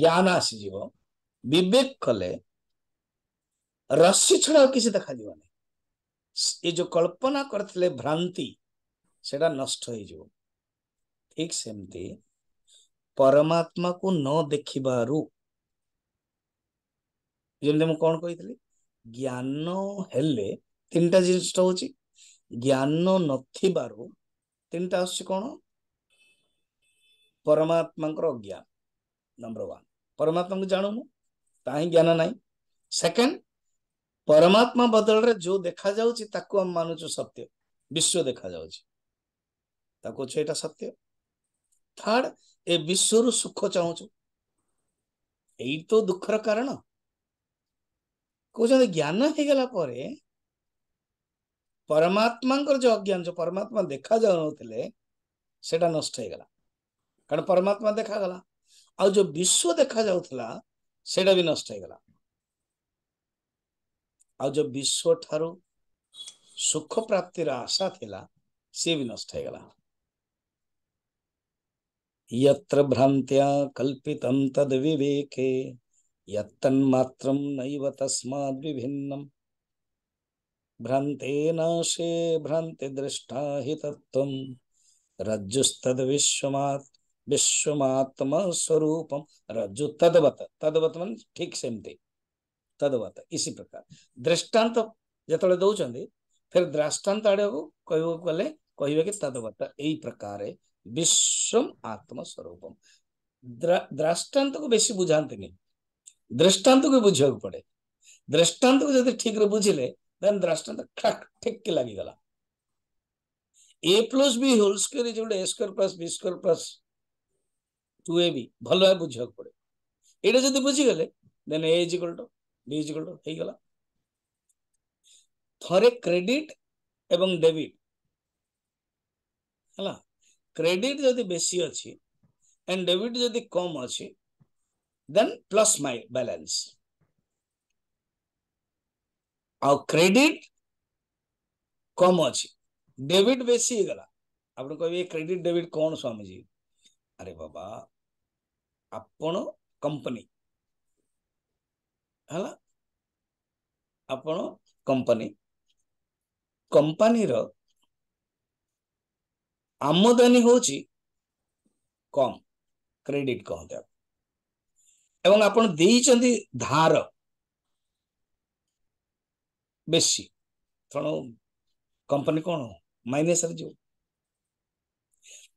ଜ୍ଞାନ ଆସିଯିବ ବିବେକ କଲେ ରଶ୍ମି ଛଡ଼ା ଆଉ କିଛି ଦେଖାଯିବନି ଏ ଯୋଉ କଳ୍ପନା କରିଥିଲେ ଭ୍ରାନ୍ତି ସେଟା ନଷ୍ଟ ହେଇଯିବ ଠିକ ସେମିତି ପରମାତ୍ମାକୁ ନ ଦେଖିବାରୁ ଯେମିତି ମୁଁ କ'ଣ କହିଥିଲି ଜ୍ଞାନ ହେଲେ ତିନିଟା ଜିନିଷଟା ହଉଛି ଜ୍ଞାନ ନଥିବାରୁ ତିନିଟା ଆସୁଛି କ'ଣ ପରମାତ୍ମାଙ୍କର ଅଜ୍ଞାନ ନମ୍ବର ୱାନ୍ ପରମାତ୍ମାଙ୍କୁ ଜାଣୁନୁ ତାହିଁ ଜ୍ଞାନ ନାହିଁ ସେକେଣ୍ଡ ପରମାତ୍ମା ବଦଳରେ ଯୋଉ ଦେଖାଯାଉଛି ତାକୁ ଆମେ ମାନୁଛୁ ସତ୍ୟ ବିଶ୍ୱ ଦେଖାଯାଉଛି ତାକୁ କହୁଛୁ ଏଇଟା ସତ୍ୟ ଥାର୍ଡ ଏ ବିଶ୍ୱରୁ ସୁଖ ଚାହୁଁଛୁ ଏଇ ତ ଦୁଃଖର କାରଣ कौन ज्ञान हो गला परमात्मा जो अज्ञान जो परमात्मा देखा से नष्ट कारण परमात्मा देखा गला आज जो विश्व देखा जाटा भी नष्ट आज विश्व ठारू सुख प्राप्ति आशा था सी भी नष्ट यत्र भ्रांत्या कल्पित तद विवेके यत्तन्मात्रं नैव विभिन्नम् भ्रन्ते नाशे भ्रन्ति दृष्टा हि तत्त्वं रज्जुस्तद्विश्वमात् विश्वमात्मस्वरूपम रज्जु तदवत तदवत मन ठीक सेमती तदवत इसी प्रकार दृष्टांत ଯେତେବେଳେ ଦଉଛନ୍ତି ଫେର ଦୃଷ୍ଟାନ୍ତ ଆଡ଼କୁ କହିବାକୁ ଗଲେ प्रकार କି ତଦବତ ଏଇ ପ୍ରକାରେ ବିଶ୍ୱମ को ଦ୍ରାଷ୍ଟାନ୍ତକୁ बुझाते ବୁଝାନ୍ତିନି ଦୃଷ୍ଟାନ୍ତକୁ ବୁଝିବାକୁ ପଡେ ଦୃଷ୍ଟାନ୍ତକୁ ଯଦି ଠିକରେ ବୁଝିଲେ ଦେନ୍ ଦୃଷ୍ଟାନ୍ତ ଠିକ୍ ଠିକ୍ ଲାଗିଗଲା A plus B whole square is ଗୋଟେ A square plus B square plus two A B ଭଲ ଭାବେ ବୁଝିବାକୁ ପଡେ ଏଇଟା ଯଦି ବୁଝିଗଲେ then A is equal to B is equal ହେଇଗଲା ଥରେ କ୍ରେଡିଟ୍ ଏବଂ ଡେବିଟ୍ ହେଲା କ୍ରେଡିଟ୍ ଯଦି ବେଶୀ ଅଛି ଆଣ୍ଡ ଡେବିଟ୍ ଯଦି କମ୍ ଅଛି then plus my balance. ଆଉ କ୍ରେଡିଟ୍ କମ୍ ଅଛି ଡେବିଟ୍ ବେଶୀ ହେଇଗଲା ଆପଣ କହିବେ କ୍ରେଡିଟ୍ ଡେବିଟ୍ କ'ଣ ସ୍ୱାମୀଜୀ ଆରେ ବାବା ଆପଣ କମ୍ପାନୀ ହେଲା ଆପଣ କମ୍ପାନୀ କମ୍ପାନୀର ଆମଦାନୀ ହେଉଛି କମ୍ କ୍ରେଡିଟ୍ କହନ୍ତି ଆପଣ এবং ଆପଣ ଦେଇଛନ୍ତି ଧାର ବେଶୀ ତେଣୁ କମ୍ପାନୀ କ'ଣ ମାଇନସରେ ଯିବ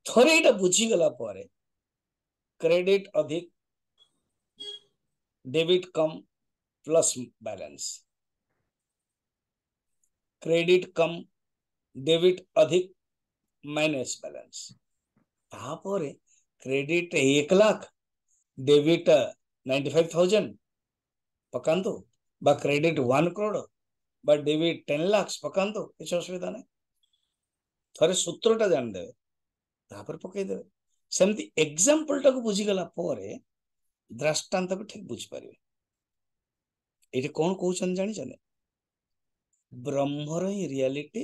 ଥରେ ଏଇଟା ବୁଝିଗଲା ପରେ କ୍ରେଡିଟ୍ ଅଧିକ ଡେବିଟ୍ କମ୍ ପ୍ଲସ୍ ବାଲାନ୍ସ କ୍ରେଡିଟ୍ କମ୍ ଡେବିଟ୍ ଅଧିକ ମାଇନସ୍ ବାଲାନ୍ସ ତାପରେ କ୍ରେଡିଟ୍ ଏକ lakh debit ninety five thousand पकान दो बा क्रेडिट वन करोड़ बा डेबिट टेन लाक्स पकान दो किसी असुविधा ना थे सूत्रटा जाणीदेवे ତାପରେ ପକେଇଦେବେ ସେମିତି ଏକ୍ଜାମ୍ପଲଟାକୁ ବୁଝିଗଲା ପରେ ଦ୍ରାଷ୍ଟାନ୍ତକୁ ଠିକ୍ ବୁଝିପାରିବେ ଏଇଠି କ'ଣ କହୁଛନ୍ତି ଜାଣିଛନ୍ତି ବ୍ରହ୍ମର ହିଁ ରିଆଲିଟି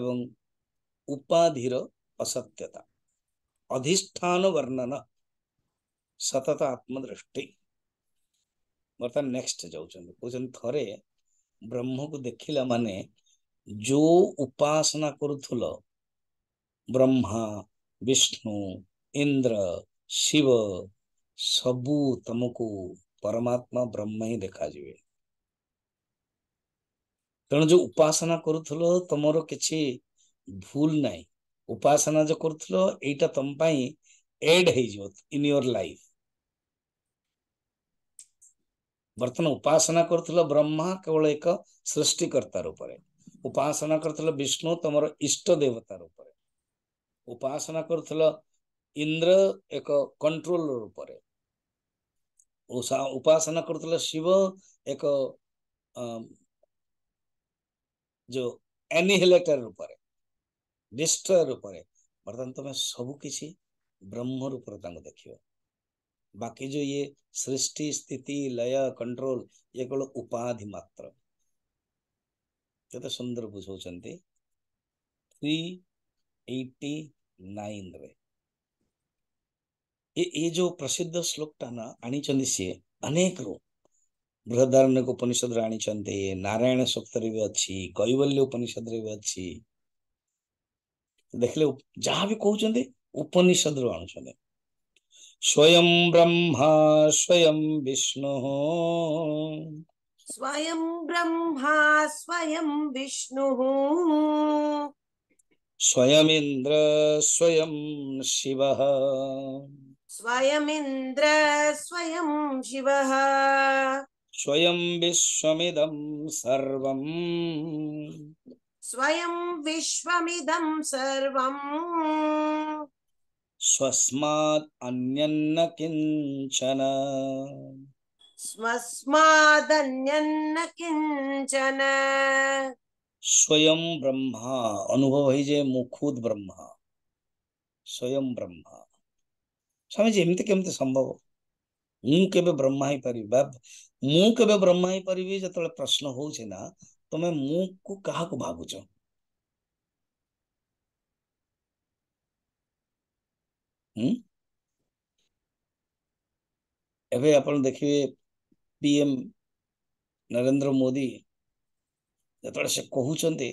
ଏବଂ ଉପାଧିର ଅସତ୍ୟତା ଅଧିଷ୍ଠାନ ବର୍ଣ୍ଣନ सतत आत्मदृष्टि ବର୍ତ୍ତମାନ ନେକ୍ସଟ ଯାଉଛନ୍ତି କହୁଛନ୍ତି ଥରେ ବ୍ରହ୍ମକୁ ଦେଖିଲା ମାନେ ଯୋଉ ଉପାସନା କରୁଥିଲ ବ୍ରହ୍ମା ବିଷ୍ଣୁ ଇନ୍ଦ୍ର ଶିବ ସବୁ ତମକୁ ପରମାତ୍ମା ବ୍ରହ୍ମ ହିଁ ଦେଖାଯିବେ ତେଣୁ ଯୋଉ ଉପାସନା କରୁଥିଲ ତମର କିଛି ଭୁଲ ନାହିଁ ଉପାସନା ଯୋଉ କରୁଥିଲ ଏଇଟା ତମ ପାଇଁ એડ ହେଇଯିବ ଇନ୍ ୟୋର ଲାଇଫ୍ ବର୍ତ୍ତମାନ ଉପାସନା କରୁଥିଲ ବ୍ରହ୍ମା କେବଳ ଏକ ସୃଷ୍ଟିକର୍ତ୍ତା ରୂପରେ ଉପାସନା କରୁଥିଲ ବିଷ୍ଣୁ ତମର ଇଷ୍ଟ ଦେବତା ରୂପରେ ଉପାସନା କରୁଥିଲ ଇନ୍ଦ୍ର ଏକ କଣ୍ଟ୍ରୋଲ ରୂପରେ ଉପାସନା କରୁଥିଲ ଶିବ ଏକ ଯୋଉ ଆନିହିଲେଟର ରୂପରେ ଡିଷ୍ଟ୍ରୟ ରୂପରେ ବର୍ତ୍ତମାନ ତମେ ସବୁ କିଛି ब्रह्म रूप देख बाकी जो ये सृष्टि स्थिति लय कंट्रोल ये केवल उपाधि मात्र सुंदर बुझौते ये ये जो प्रसिद्ध श्लोक टाना सी अनेक रो बृहदारण्य उपनिषद आनी नारायण सूक्त रे भी अच्छी कैवल्य उपनिषद रे भी अच्छी देखले जहा भी कहते उपनिषद अंश ने स्वयं ब्रह्मा स्वयं विष्णु स्वयं ब्रह्मा स्वयं विष्णु स्वयमिन्द्र स्वयं शिवः स्वयमिन्द्र स्वयं शिव स्वयं विश्वमिदं सर्वम् स्वयं विश्वमिदं सर्वम् स्वस्मात् अन्यन्न किञ्चन स्वस्मादन्यन्न किञ्चन স্বয়ং ব্রহ্মা অনুভব হয় যে মুখুদ ব্রহ্মা স্বয়ং ব্রহ্মা স্বামীজি এমতি কেমতি সম্ভব ମୁଁ କେବେ ବ୍ରହ୍ମା ହେଇପାରିବି ବା ମୁଁ କେବେ ବ୍ରହ୍ମା ହେଇପାରିବି ଯେତେବେଳେ ପ୍ରଶ୍ନ ହଉଛି ନା ତମେ ମୁଁ କୁ କାହାକୁ ଭାବୁଛ ହୁଁ ଏବେ ଆପଣ ଦେଖିବେ ପିଏମ୍ ନରେନ୍ଦ୍ର ମୋଦି ଯେତେବେଳେ ସେ କହୁଛନ୍ତି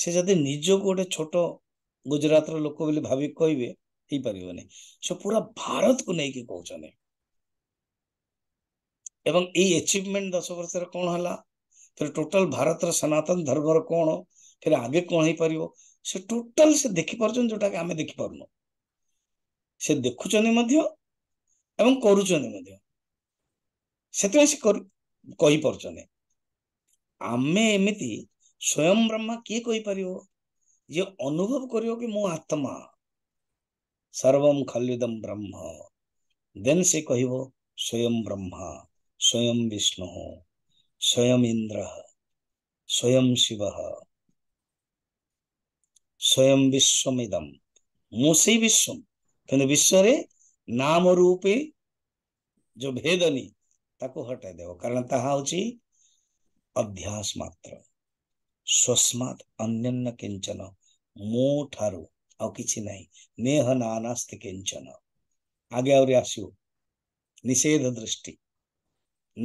ସେ ଯଦି ନିଜକୁ ଗୋଟେ ଛୋଟ ଗୁଜରାଟର ଲୋକ ବୋଲି ଭାବି କହିବେ ହେଇପାରିବନି ସେ ପୁରା ଭାରତକୁ ନେଇକି କହୁଛନ୍ତି ଏବଂ ଏଇ ଏଚିଭମେଣ୍ଟ ଦଶ ବର୍ଷରେ କ'ଣ ହେଲା ଫେର ଟୋଟାଲ ଭାରତର ସନାତନ ଧର୍ମର କ'ଣ ଫେର ଆଗେ କ'ଣ ହେଇପାରିବ ସେ ଟୋଟାଲ ସେ ଦେଖିପାରୁଛନ୍ତି ଯୋଉଟାକି ଆମେ ଦେଖିପାରୁନୁ ସେ ଦେଖୁଛନ୍ତି ମଧ୍ୟ ଏବଂ କରୁଛନ୍ତି ମଧ୍ୟ ସେଥିପାଇଁ ସେ କହିପାରୁଛନ୍ତି ଆମେ ଏମିତି ସ୍ୱୟଂ ବ୍ରହ୍ମା କିଏ କହିପାରିବ ଯିଏ ଅନୁଭବ କରିବ କି ମୁଁ ଆତ୍ମା ସର୍ବମ ଖଲିଦମ ବ୍ରହ୍ମ ଦେନ୍ ସେ କହିବ ସ୍ୱୟଂ ବ୍ରହ୍ମା ସ୍ୱୟଂ ବିଷ୍ଣୁ ସ୍ୱୟଂ ଇନ୍ଦ୍ର ସ୍ୱୟଂ ଶିବ ସ୍ୱୟଂ ବିଶ୍ୱମିଦମ ମୁଁ ସେଇ ବିଶ୍ୱମ କିନ୍ତୁ ବିଶ୍ୱରେ ନାମ ରୂପେ ଯୋଉ ଭେଦନି ତାକୁ ହଟାଇ ଦେବ କାରଣ ତାହା ହେଉଛି ଅଭ୍ୟାସ ମାତ୍ର ସ୍ୱସ୍ମାତ୍ ଅନ୍ୟାନ୍ୟ କିଞ୍ଚନ ମୋ ଠାରୁ ଆଉ କିଛି ନାହିଁ ନେହ ନାନାସ୍ତି କିଞ୍ଚନ ଆଗେ ଆହୁରି ଆସିବ ନିଷେଧ ଦୃଷ୍ଟି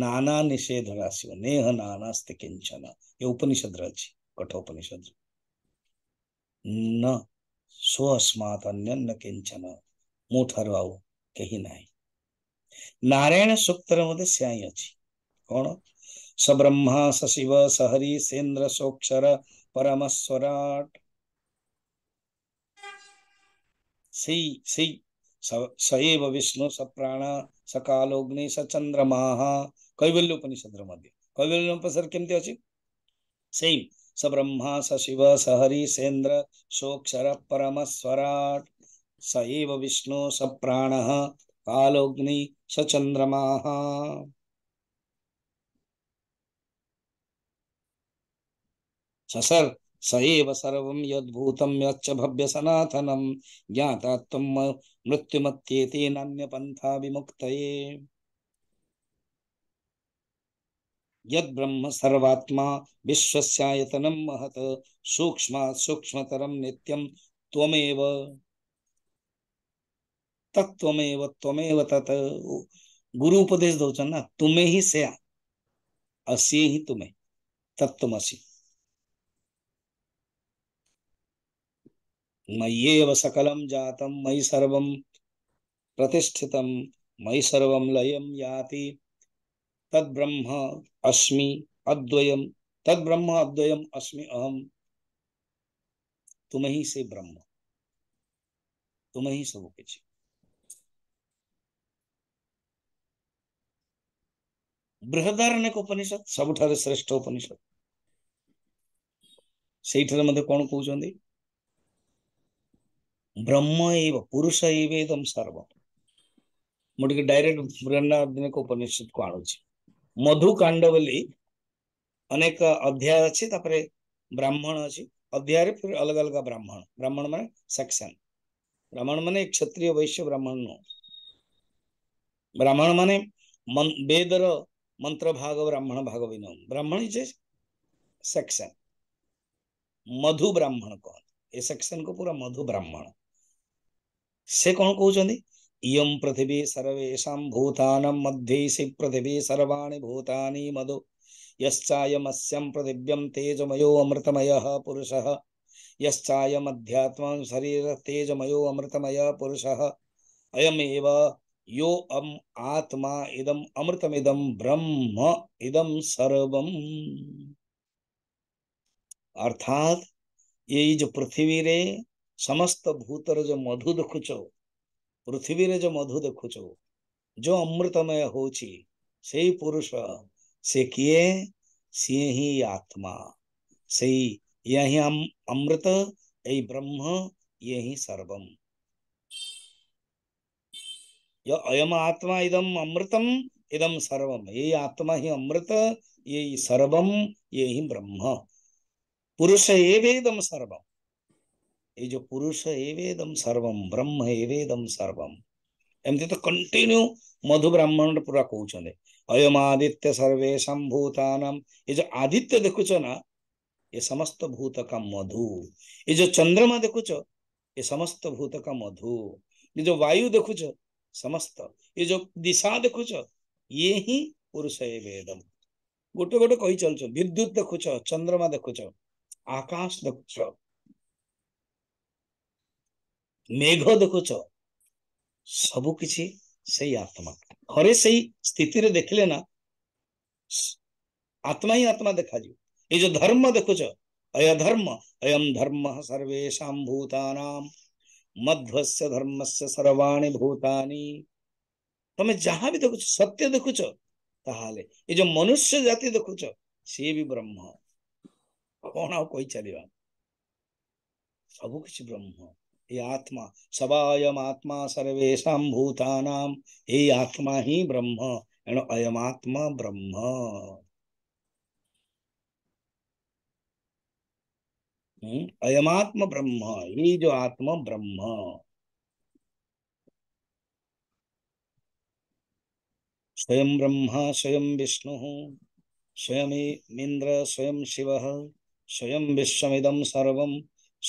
ନାନା ନିଷେଧରେ ଆସିବ ନେହ ନାନାସ୍ତି କିଞ୍ଚନ ଏ ଉପନିଷଦରେ ଅଛି କଠ ଉପନିଷଦରେ ନ ସ୍ୱସ୍ମାତ୍ ଅନ୍ୟାନ୍ୟ କିଞ୍ଚନ ମୁଁ ଠାରୁ କେହି ନାହିଁ ନାରାୟଣ ସୂକ୍ତରେ ମଧ୍ୟ ସେଆଁ ଅଛି କ'ଣ ସ ବ୍ରହ୍ମା ସ ଶିବ ସ ହରି ସେନ୍ଦ୍ର ସୋକ୍ଷର ପରମସ୍ୱରାଟ ସେଇ ସେଇ ସଏବ ବିଷ୍ଣୁ ସ ପ୍ରାଣ ସ କାଲୋଗ୍ନି ସ ଚନ୍ଦ୍ରମାହ କୈବଲ୍ୟ ଉପନିଷଦର ମଧ୍ୟ କୈବଲ୍ୟ ଉପନିଷଦ କେମିତି ଅଛି ସେଇ ସ ବ୍ରହ୍ମା ସ ଶିବ ସ ହରି ସେନ୍ଦ୍ର ସୋକ୍ଷର ପରମସ୍ୱରାଟ स एव विष्णु स प्राण कालोग्नि स चंद्रमा ससर सएव सर्व यद्भूतम यच्च भव्य सनातनम ज्ञाता मृत्युमत्येते नान्य पंथा विमुक्त यद्ब्रह्म सर्वात्मा विश्वस्यायतनं महत सूक्ष्म सूक्ष्मतरम नित्यम त्वमेव तत्वमेव त्वमेव तत् गुरु उपदेश दो ना तुम्हें ही से असी ही तुम्हें तत्वसी मये सकलम जातम मयि सर्व प्रतिष्ठित मयि सर्व लय याति तद ब्रह्म अस्मि अद्वयम तद ब्रह्म अस्मि अहम तुम्हें से ब्रह्म तुम्हें ही सब कुछ बृहदारण्य ଉପନିଷଦ ସବୁଠାରୁ ଶ୍ରେଷ୍ଠ ଉପନିଷଦ ସେଇଠାରେ ମଧ୍ୟ କ'ଣ କହୁଛନ୍ତି ବ୍ରହ୍ମ ଏବ ପୁରୁଷ ଏବ ଏଦମ ସର୍ବ ମୁଁ ଟିକେ ଡାଇରେକ୍ଟ ବୃହ୍ନାଦିନକ ଉପନିଷଦକୁ ଆଣୁଛି ମଧୁକାଣ୍ଡ ବୋଲି ଅନେକ ଅଧ୍ୟାୟ ଅଛି ତାପରେ ବ୍ରାହ୍ମଣ ଅଛି ଅଧ୍ୟାୟରେ ଫିର ଅଲଗା ଅଲଗା ବ୍ରାହ୍ମଣ ବ୍ରାହ୍ମଣ ମାନେ ସେକ୍ସନ ବ୍ରାହ୍ମଣ ମାନେ କ୍ଷତ୍ରିୟ ବୈଶ୍ୟ ବ୍ରାହ୍ମଣ ନୁହଁ ବ୍ରାହ୍ମଣ ମାନେ ବେଦର मंत्र भाग ब्राह्मण भाग विनोम ब्राह्मण इज सेक्शन मधु ब्राह्मण कौन ए सेक्शन को पूरा मधु ब्राह्मण से कौन कहते इम पृथ्वी सर्वेशा भूतान मध्य से पृथ्वी सर्वाणी भूतानी मधु यश्चायमस्यं पृथिव्यम तेजमयो अमृतमय पुरुष अमृतमयः पुरुषः शरीर तेजमयो अमृतमय पुरुष अयमेव यो अम आत्मा इदम अमृतम इदम ब्रह्म इदम सर्वम अर्थात ये जो पृथ्वी रे समस्त भूतर जो मधु देखुच पृथ्वी रे जो मधु देखुच जो अमृतमय होची पुरुष से किए सी ही आत्मा से यही ହିଁ ଅମୃତ ଏଇ ବ୍ରହ୍ମ ଇଏ ହିଁ अयम आत्मा इदम अमृतम इदम सर्वम ये आत्मा ही अमृत ये ही सर्वम ये ही ब्रह्म पुरुष एवेदम सर्वम ये जो पुरुष एवेदम सर्वम ब्रह्म एवेदम सर्वम एमती तो कंटिन्यू मधु ब्राह्मण पूरा कौन अयम आदित्य सर्वेशम भूतानम ये जो आदित्य देखुच ना ये समस्त भूत का मधु ये जो चंद्रमा देखुच ये समस्त भूत का मधु ये जो वायु देखुच समस्त ये जो दिशा देखुछ ये ହିଁ ପୁରୁଷ ଏ ବେଦମ ଗୋଟେ ଗୋଟେ କହି ଚାଲୁଛ ବିଦ୍ୟୁତ ଦେଖୁଛ ଚନ୍ଦ୍ରମା ଦେଖୁଛ ଆକାଶ ଦେଖୁଛ ମେଘ ଦେଖୁଛ ସବୁ କିଛି ସେଇ ଆତ୍ମା ଘରେ ସେଇ ସ୍ଥିତିରେ ଦେଖିଲେ ନା ଆତ୍ମା ହିଁ ଆତ୍ମା ଦେଖାଯିବ ଏଇ ଯୋଉ ଧର୍ମ ଦେଖୁଛ ଅୟ ଧର୍ମ ଅୟମ ଧର୍ମ ସର୍ବେଶାମ ଭୂତାନାମ मध्वस्य धर्मस्य सर्वाणी भूतानी तमें जहां भी देखुच सत्य देखुच ताहले ये जो मनुष्य जाति देखुच सी भी ब्रह्म कौन आओ कोई चलिया सब कुछ ब्रह्म ये आत्मा सबा अयम आत्मा सर्वेशम भूतानाम ये आत्मा ही ब्रह्म एण अयम आत्मा ब्रह्म हम्म, अयमात्म ब्रह्म ये जो आत्म ब्रह्म स्वयं ब्रह्मा स्वयं विष्णु स्वयं इंद्र स्वयं शिव स्वयं विश्वमिदम सर्व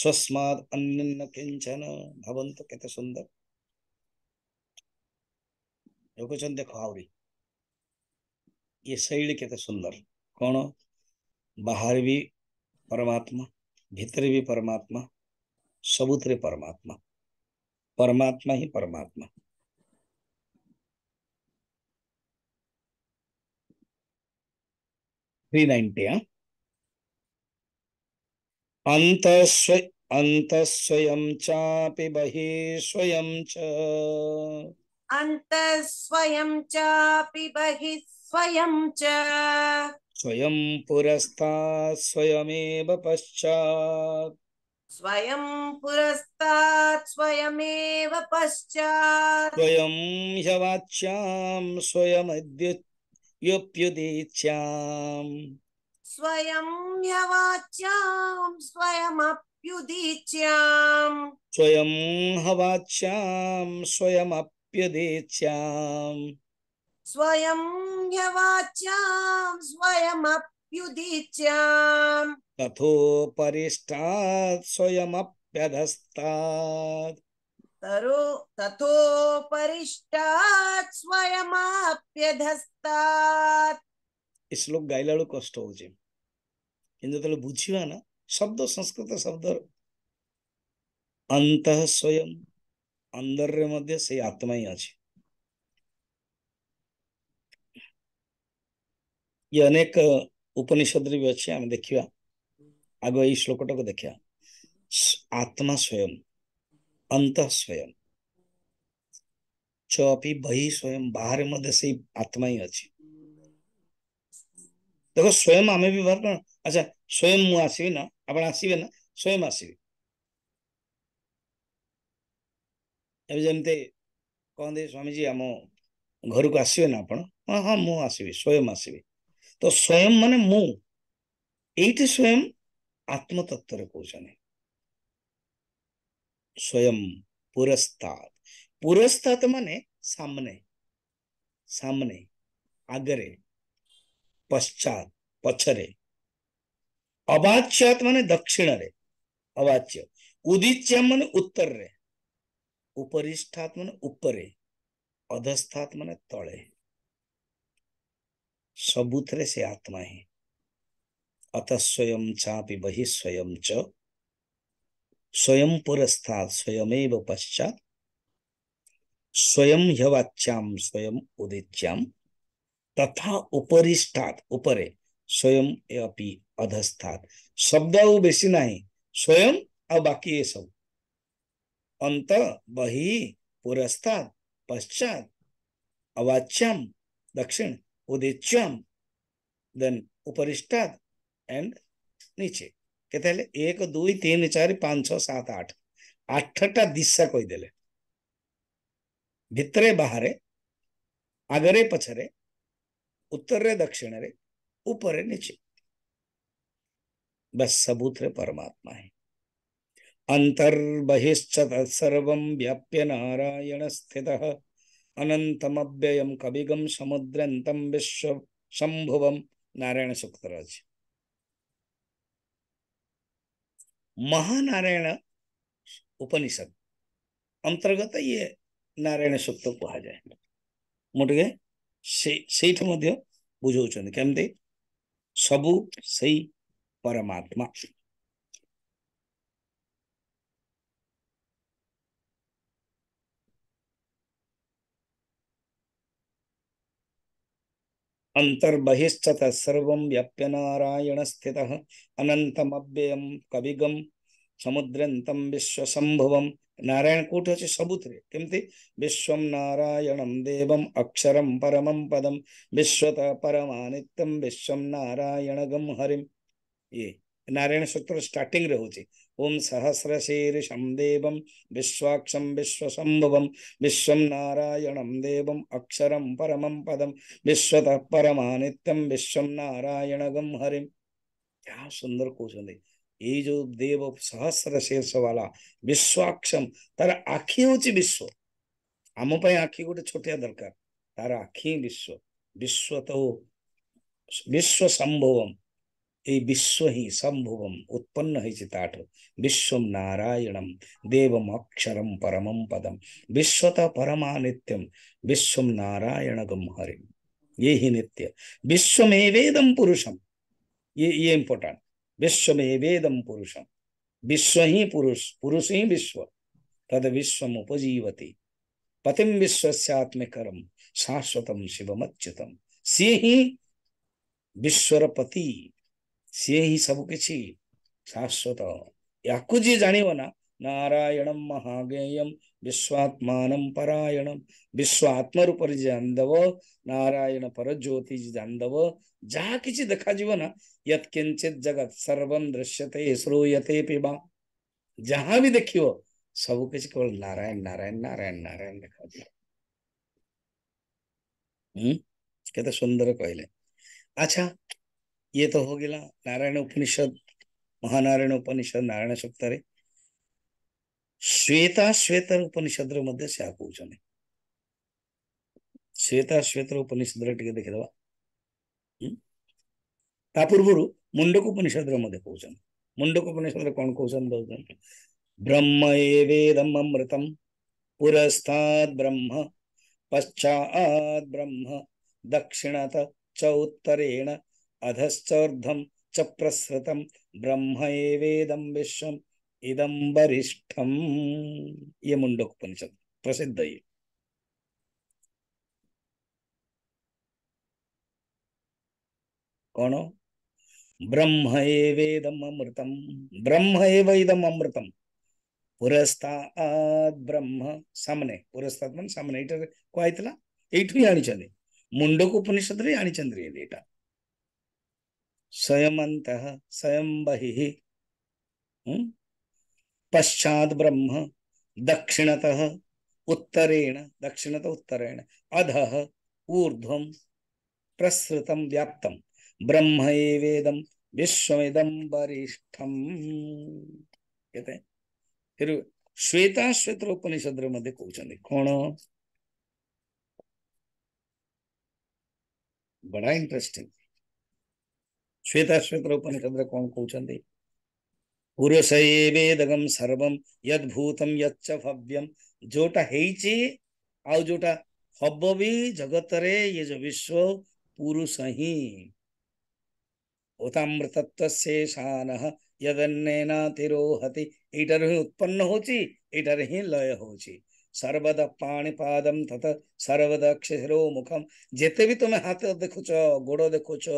स्वस्माद अन्य किंचन भवंत तो सुंदर जो कुछ देखो आवरी ये शैली कितने सुंदर कौन बाहर भी परमात्मा भीतर भी परमात्मा सबूतरे परमात्मा परमात्मा ही परमात्मा थ्री नाइन्टी अंत हाँ? अंत स्वयं चापि बहि च अंत स्वयं चापि बहि च स्वयं पुरस्तात् स्वयमेव पश्चात् स्वयं पुरस्तात् स्वयमेव पश्चात् स्वयं ह्यवाच्यां स्वयमद्युप्युदीच्याम् स्वयं ह्यवाच्यां स्वयमप्युदीच्याम् स्वयं हवाच्यां स्वयमप्युदीच्याम् स्वयं ह्यवाच्यां स्वयमप्युदीच्याम् तथोपरिष्टात् स्वयमप्यधस्तात् तरो तथोपरिष्टात् स्वयमाप्यधस्तात् श्लोक गाइला कष्ट होउचे କିନ୍ତୁ ଯେତେବେଳେ ବୁଝିବା ନା ଶବ୍ଦ ସଂସ୍କୃତ ଶବ୍ଦର ଅନ୍ତଃ ସ୍ୱୟଂ ଅନ୍ଦରରେ ମଧ୍ୟ ସେଇ ଆତ୍ମା ଇଏ ଅନେକ ଉପନିଷଦରେ ବି ଅଛି ଆମେ ଦେଖିବା ଆଗ ଏଇ ଶ୍ଳୋକଟାକୁ ଦେଖିବା ଆତ୍ମା ସ୍ୱୟଂ ଅନ୍ତ ସ୍ୱୟଂ ଚପି ବହି ସ୍ୱୟଂ ବାହାରେ ମଧ୍ୟ ସେଇ ଆତ୍ମା ହିଁ ଅଛି ଦେଖ ସ୍ୱୟଂ ଆମେ ବି ବାହାର କଣ ଆଚ୍ଛା ସ୍ୱୟଂ ମୁଁ ଆସିବି ନା ଆପଣ ଆସିବେ ନା ସ୍ୱୟଂ ଆସିବି ଏବେ ଯେମିତି କହନ୍ତି ସ୍ୱାମୀଜୀ ଆମ ଘରକୁ ଆସିବେ ନା ଆପଣ ହଁ ହଁ ମୁଁ ଆସିବି ସ୍ୱୟଂ ଆସିବି तो स्वयं मान मु स्वयं आत्मतत्व कौन स्वयं पुरस्ताद पुरस्ताद माने सामने सामने आगरे पश्चात पचरे अबाच्यात माने दक्षिण रे अबाच्य उदिच्य माने उत्तर रे उपरिष्ठात माने ऊपर अधस्थात माने तले सबूतरे से आत्मा है अत स्वयं चापि बहि स्वयं च स्वयं पुरस्ता स्वयं पश्चात स्वयं हवाच्याम स्वयं उदित्याम तथा उपरिष्ठात उपरे स्वयं अपि अधस्थात शब्द बेसी नहीं स्वयं ସ୍ୱୟଂ बाकी ये सब अंत बही पुरस्ता पश्चात अवाच्याम दक्षिण उदिच्यम देन उपरिष्टाद एंड नीचे केते हेले 1 2 3 4 5 6 आठ 8 दिशा দিশা কই দেলে ভিতরে বাহারে আগরে পছরে উত্তরে ऊपर नीचे बस सबूत परमात्मा है अंतर बहिश्च व्याप्य नारायण स्थित अनंतमव्ययम कविगम समुद्रंतम विश्व शंभुवम नारायण सुक्तराज महानारायण उपनिषद अंतर्गत ये नारायण सूक्त कहुए मोटे से बुझौन कमती सबू से परमात्मा अंतर्बहिश्चत सर्वं व्यप्यनारायणस्थितः अनंतमव्ययम कविगम समुद्रंतम विश्वसंभवम नारायणकूट ହେଉଛି ସବୁଥିରେ କେମିତି ବିଶ୍ୱମ ନାରାୟଣମ ଦେବମ ଅକ୍ଷରମ ପରମମ ପଦମ ବିଶ୍ୱତ ପରମାନିତ୍ୟମ ବିଶ୍ୱମ ନାରାୟଣ ଗମ ହରିମ ଇଏ ନାରାୟଣ ସୂତ୍ର ଷ୍ଟାର୍ଟିଂରେ ହେଉଛି ॐ सहस्रशीर्षं देवं विश्वाक्षं विश्वशम्भुवं विश्वं नारायणं देवम् अक्षरं परमं पदं विश्वतः परमानित्यं विश्वं नारायणगं हरिं क्या सुंदर क्वेश्चन ये जो देव सहस्र शीर्ष वाला विश्वाक्षम तार आखि हूँ विश्व आम पाई आखि गोटे छोटिया दरकार तार आखि विश्व विश्व तो विश्व संभवम ये विश्व ही সম্ভুবম उत्पन्न হয়েছে তাঠ বিশ্বম নারায়ণম দেবম অক্ষরম পরমম পদম বিশ্বত পरमा नित्यम विश्वम नारायणगम हरि ये ही नित्य विश्व में वेदम पुरुषम ये ये इंपॉर्टेंट विश्व में वेदम पुरुषम विश्व ही पुरुष पुरुष ही विश्व तद विश्व उपजीवती पतिम विश्व विश्वस्यात्मकरम शाश्वतम शिवमच्युतम सी ही विश्वरपति ସିଏ ହିଁ ସବୁ କିଛି ଶାଶ୍ୱତ ୟାକୁ ଯିଏ ଜାଣିବ ନା ନାରାୟଣମ ମହାଜ୍ଞେୟମ ବିଶ୍ୱାତ୍ମାନମ ପରାୟଣମ ବିଶ୍ଵ ଆତ୍ମରୂପରେ ଯିଏ ଜାଣିଦେବ ନାରାୟଣ ପର ଜ୍ୟୋତି ଜାଣିଦେବ ଯାହା କିଛି ଦେଖାଯିବ ନା ୟତ୍ କିଞ୍ଚିତ ଜଗତ ସର୍ବଂ ଦୃଶ୍ୟତେ ଶ୍ରୁୟତେ ପିବା ଯାହା ବି ଦେଖିବ ସବୁ କିଛି କେବଳ ନାରାୟଣ ନାରାୟଣ ନାରାୟଣ ନାରାୟଣ ଦେଖାଯିବ ହୁଁ କେତେ ସୁନ୍ଦର କହିଲେ ଆଚ୍ଛା ये तो ಹೋಗಿಲ್ಲ ನಾರಾಯಣ ಉಪನಿಷತ್ ಮಹಾನಾರಾಯಣ ಉಪನಿಷತ್ ನಾರಾಯಣ ಶಕ್ತರೆ ಶ್ವೇತಾ ಶ್ವೇತರ ಉಪನಿಷದರ ಮಧ್ಯೆ ಸಾಕೂಚನೆ ಶ್ವೇತಾ ಶ್ವೇತರ ಉಪನಿಷದರ ಟಿಗೆ ದೇಖಿದವ ତା ପୂର୍ବରୁ ମୁଣ୍ଡକ ଉପନିଷଦର ମଧ୍ୟ କହୁଛନ୍ତି ମୁଣ୍ଡକ ଉପନିଷଦରେ କ'ଣ କହୁଛନ୍ତି କହୁଛନ୍ତି ବ୍ରହ୍ମ ଏ ବେଦମ ଅମୃତମ ପୁରସ୍ତାତ୍ ବ୍ରହ୍ମ ପଶ୍ଚାତ୍ ବ୍ରହ୍ମ ଦକ୍ଷିଣତ ଚ ଉତ୍ତରେଣ అధశ్చోర్ధం చ ప్రసృతం బ్రహ్మ ఏవేదం విశ్వం ఇదం ఏముండొక యముండోపనిషత్ ప్రసిద్ధ కోణం బ్రహ్మ వేదం అమృతం ఏ ఏవేదం అమృతం ಪುರಸ್ತಾತ್ బ్రహ్మ సమనే ಪುರಸ್ತಾತ್ సమనే ఇటు ಇಟ ఇటు ಇಟು ముండకు ఉపనిషత్తులు యాణిచంద్రి ಯಾಣಿಚಂದ್ರಿ ಇಲ್ಲಿ स्वयंत स्वयं बहि पश्चात ब्रह्म दक्षिणत उत्तरेण दक्षिणत उत्तरेण अध ऊर्ध प्रसृत व्याप्त ब्रह्म एवेदम विश्वमिदम वरिष्ठम कहते फिर श्वेताश्वेत उपनिषद मध्य कहते कौन बड़ा इंटरेस्टिंग श्वेताश्वेत्र उपनिषद कौन कौचन्ति पुरुष एवेदगम सर्वम यदूतम यच्च भव्यम जोटा हेची आउ जोटा हब भी जगत रे ये जो विश्व पुरुष ही उतामृतत्व शेषान यदन्नेनातिरोहति एटार ही उत्पन्न होची एटार ही लय होची सर्वदा पाणिपादम तथ सर्वदा क्षिरो मुखम जेते भी तुम्हें हाथ देखुच गोड़ देखुच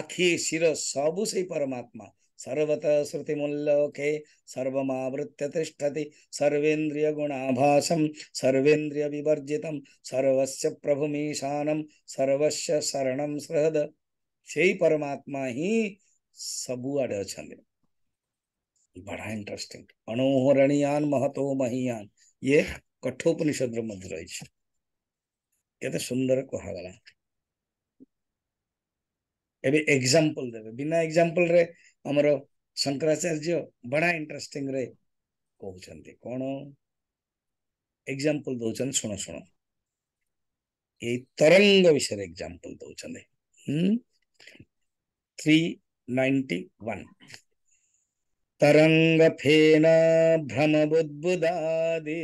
ଆଖି ଶିର ସବୁ ସେଇ ପରମାତ୍ମା सर्वतः श्रुतिमुल्लोके सर्वमावृत्य तिष्ठति सर्वेन्द्रियगुणाभासं सर्वेन्द्रियविवर्जितं सर्वस्य प्रभुमीशानं सर्वस्य ଶରଣଂ ସହଦ ସେଇ ପରମାତ୍ମା ହିଁ ସବୁଆଡ଼େ ଅଛନ୍ତି ବଢ଼ା ଇଣ୍ଟରେଷ୍ଟିଂ ଅଣୋହରଣୀୟାନ ମହତୋ ମହିୟାନ ଇଏ କଠୋପନିଷଦର ମଧ୍ୟ ରହିଛି କେତେ ସୁନ୍ଦର କୁହାଗଲା ଏବେ ଏକ୍ଜାମ୍ପଲ ଦେବେ ବିନା ଏକ୍ଜାମ୍ପଲରେ ଆମର ଶଙ୍କରାଚାର୍ଯ୍ୟ ବଡ଼ା ଇଣ୍ଟରେଷ୍ଟିଂରେ କହୁଛନ୍ତି କ'ଣ ଏକ୍ଜାମ୍ପଲ ଦଉଛନ୍ତି ଶୁଣ ଶୁଣ ଏଇ ତରଙ୍ଗ ବିଷୟରେ ଏକ୍ଜାମ୍ପଲ ଦଉଛନ୍ତି ଥ୍ରୀ ନାଇଣ୍ଟି ୱାନ୍ तरंग फेना भ्रम बुद्बुदादे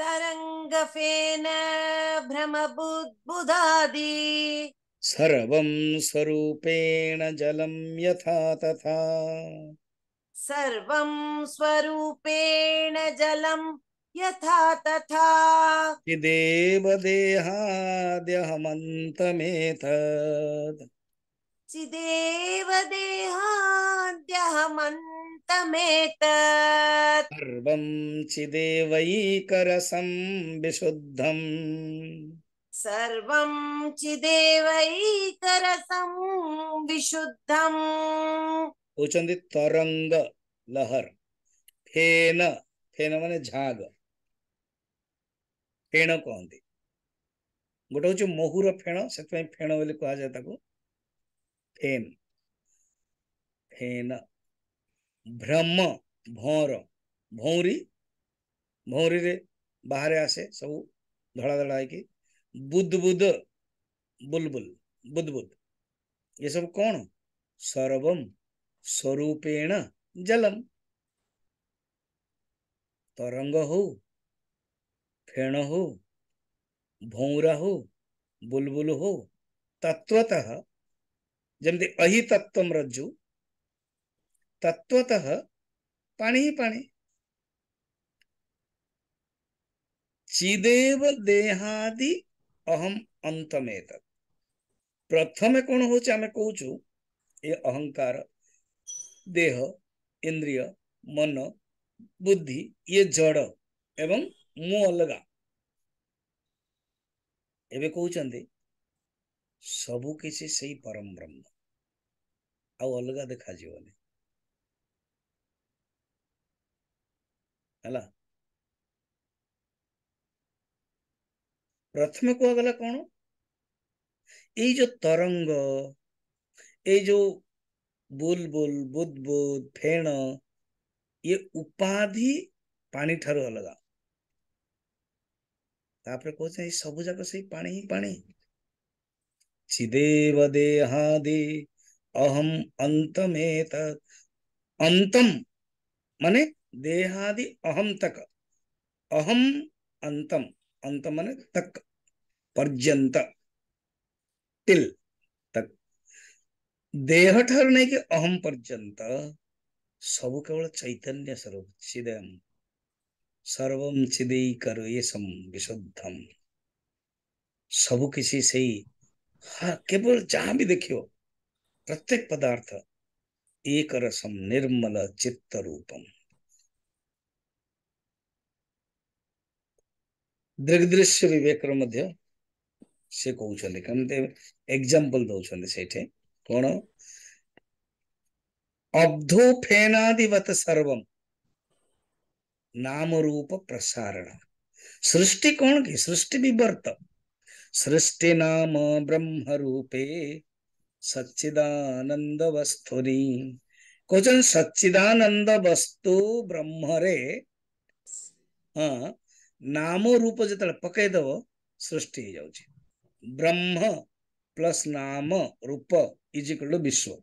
तरंग फेना भ्रम बुद्बुदादे सर्वं स्वरूपेण जलं यथा तथा सर्वं स्वरूपेण जलं यथा तथा देहाद्यहमन्तमेतत् सर्वं चिदेवैकरसं विशुद्धम् सर्वं चिदेवैतरसं विशुद्धम् सोचन्ति तरंग लहर फेन फेन माने झाग ଫେଣ କହନ୍ତି ଗୋଟେ ହଉଛି ମହୁର ଫେଣ ସେଥିପାଇଁ ଫେଣ ବୋଲି କୁହାଯାଏ ତାକୁ ଫେନ୍ ଫେନ ଭ୍ରମ ଭଅଁର ଭଉଁରୀ ଭଉଁରୀରେ ବାହାରେ ଆସେ ସବୁ ଧଳା ଧଳା ହେଇକି बुद्ध बुद्ध बुलबुल बुद्ध बुद्ध ये सब कौन सर्वम स्वरूपेण जलम तरंग हो फेण हो भौरा हो बुलबुल हो तत्वतः जमी अहि तत्व रज्जु तत्वतः पाणी ही पाणी चिदेव देहादि अहम अंत में प्रथम कौन हूँ आम कौच ये अहंकार देह इंद्रिय मन बुद्धि ये जड़ एवं मु अलग एवं कौन सबकि परम ब्रह्म आलगा देखा है प्रथम गला कौन यो तरंग जो बुलबुल बुदबुद फेण ये उपाधि पानी ठार अलग कह सब जाक चिदेव देहादे अहम अंतमेत अंतम माने देहादि अहम तक अहम अंतम अंत मन तक पर्यंत तिल तक देह ठार नहीं के अहम पर्यंत सब केवल चैतन्य स्वरूप चिदम सर्व चिदई कर ये सम विशुद्धम सब किसी से ही हाँ केवल जहां भी देखियो प्रत्येक पदार्थ एक रसम निर्मल चित्त रूपम ଦୃଗ୍ଦୃଶ୍ୟ ବିବେକର ମଧ୍ୟ ସେ କହୁଛନ୍ତି କେମିତି ଏକ୍ଜାମ୍ପଲ ଦଉଛନ୍ତି ସେଇଠି କ'ଣ ଅବ୍ଧୋ ଫେନାଦିବତ ସର୍ବମ ନାମ ରୂପ ପ୍ରସାରଣ ସୃଷ୍ଟି କ'ଣ କି ସୃଷ୍ଟି ବିବର୍ତ୍ତ सृष्टि नाम ब्रह्म रूपे सच्चिदानंद वस्तुरी कौन सच्चिदानंद वस्तु ब्रह्म रे हाँ ନାମ ରୂପ ଯେତେବେଳେ ପକେଇଦବ ସୃଷ୍ଟି ହେଇଯାଉଛି ବ୍ରହ୍ମ ପ୍ଲସ୍ ନାମ ରୂପ ଇଜ୍ ଇକ୍ୱାଲ ଟୁ ବିଶ୍ୱ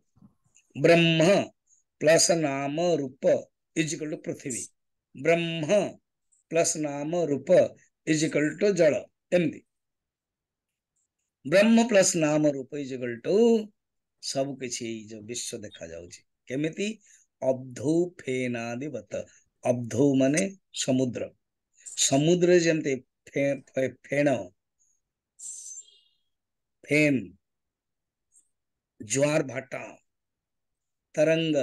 ବ୍ରହ୍ମ ପ୍ଲସ୍ ନାମ ରୂପ ଇଜ୍ ଇକ୍ୱାଲ ଟୁ ପୃଥିବୀ ବ୍ରହ୍ମ ପ୍ଲସ୍ ନାମ ରୂପ ଇଜ୍ ଇକ୍ୱାଲ ଟୁ ଜଳ ଏମିତି ବ୍ରହ୍ମ ପ୍ଲସ୍ ନାମ ରୂପ ଇଜ୍ ଇକ୍ୱାଲ ଟୁ ସବୁ କିଛି ଏଇ ଯୋଉ ବିଶ୍ୱ ଦେଖାଯାଉଛି କେମିତି ଅବ୍ଧୌ ଫେନାଦିବତ ଅବ୍ଧୌ ମାନେ ସମୁଦ୍ର समुद्र જેમ તે ફેણો ज्वार भाटा तरंग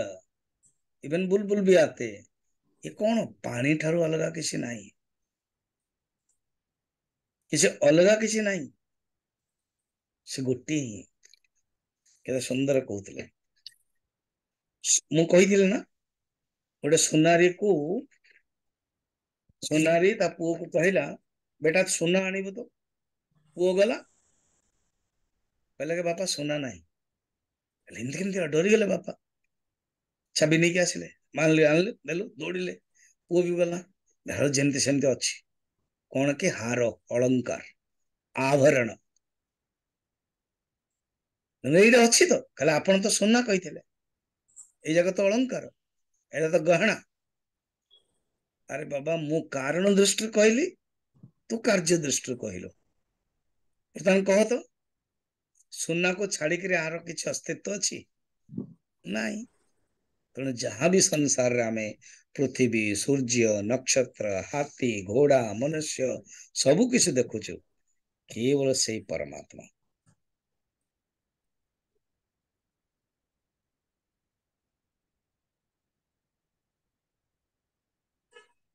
इवन बुलबुल भी आते ये कौन पानी ठारू अलग किसी ना किसी अलग किसी ना से गोटे ही कहते मुना गोटे सुनारी को ସୁନାରୀ ତା ପୁଅକୁ କହିଲା ବେଟା ସୁନା ଆଣିବୁ ତ ପୁଅ ଗଲା କହିଲା କି ବାପା ସୁନା ନାହିଁ କହିଲେ ଏମିତି କେମିତି ଡରିଗଲେ ବାପା ଚାବି ନେଇକି ଆସିଲେ ମାନିଲେ ଆଣିଲେ ଦେଲୁ ଦୌଡ଼ିଲେ ପୁଅ ବି ଗଲା ଧର ଯେମିତି ସେମିତି ଅଛି କ'ଣ କି ହାର ଅଳଙ୍କାର ଆଭରଣ ଏଇଟା ଅଛି ତ କହିଲେ ଆପଣ ତ ସୁନା କହିଥିଲେ ଏଇ ଯାକ ତ ଅଳଙ୍କାର ଏଇଟା ତ ଗହଣା ଆରେ ବାବା ମୁଁ କାରଣ ଦୃଷ୍ଟିରୁ କହିଲି ତୁ କାର୍ଯ୍ୟ ଦୃଷ୍ଟିରୁ କହିଲୁ ବର୍ତ୍ତମାନ କହ ତ ସୁନାକୁ ଛାଡ଼ିକିରି ଆହାର କିଛି ଅସ୍ତିତ୍ୱ ଅଛି ନାହିଁ ତେଣୁ ଯାହା ବି ସଂସାରରେ ଆମେ ପୃଥିବୀ ସୂର୍ଯ୍ୟ ନକ୍ଷତ୍ର ହାତୀ ଘୋଡ଼ା ମନୁଷ୍ୟ ସବୁ କିଛି ଦେଖୁଛୁ କେବଳ ସେଇ ପରମାତ୍ମା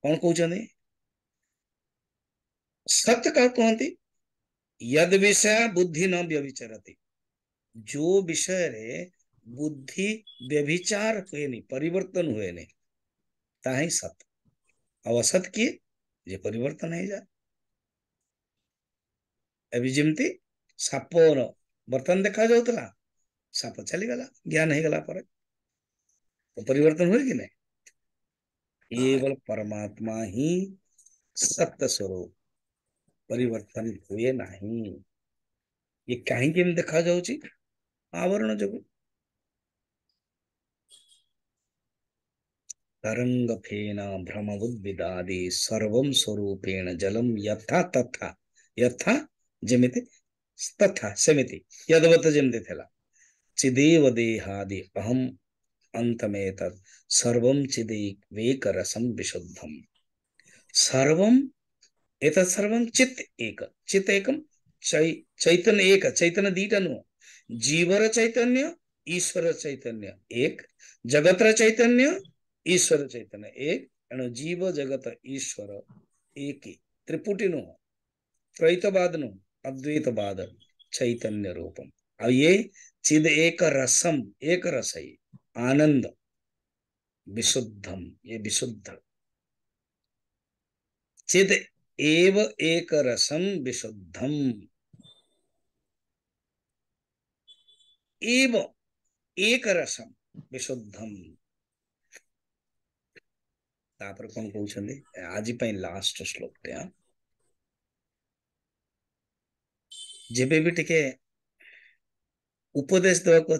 कौन कहते सत्य का कहते यद विषय बुद्धि न व्यभिचारती जो विषय रे बुद्धि व्यभिचार हुए नहीं परिवर्तन हुए नहीं सत्य अब असत किए ये परिवर्तन है जा अभी जमती साप बर्तन देखा जाऊ तो साप चली गला ज्ञान है गला पर तो परिवर्तन हुए कि नहीं केवल परमात्मा ही सत्य स्वरूप परिवर्तन हुए नहीं ये कहीं देखा जाऊँगी आवरण जो तरंग फेना भ्रम उद्भिदादि सर्व स्वरूपेण जलम यथा तथा यथा जमिति तथा सेमिति यदवत जमिति थेला चिदेव देहादि अहम अंतमेत सर्वम चिदेक वेक रसम विशुद्धम सर्व एतत् सर्व चित एक चित एक चैतन एक चैतन दीटन जीवर चैतन्य ईश्वर चैतन्य एक जगत चैतन्य ईश्वर चैतन्य एक एणु जीव जगत ईश्वर एक त्रैतवाद त्रैतवादनु अद्वैतवाद चैतन्य रूपम अब ये चिद एक रसम एक रस आनंद विशुद्धम ये विशुद्ध चिद एव एक रसम विशुद्धम एव एक रसम विशुद्धम ତାପରେ କଣ କହୁଛନ୍ତି ଆଜି ପାଇଁ ଲାଷ୍ଟ ଶ୍ଲୋକଟା ଯେବେ ବି ଟିକେ ଉପଦେଶ ଦେବାକୁ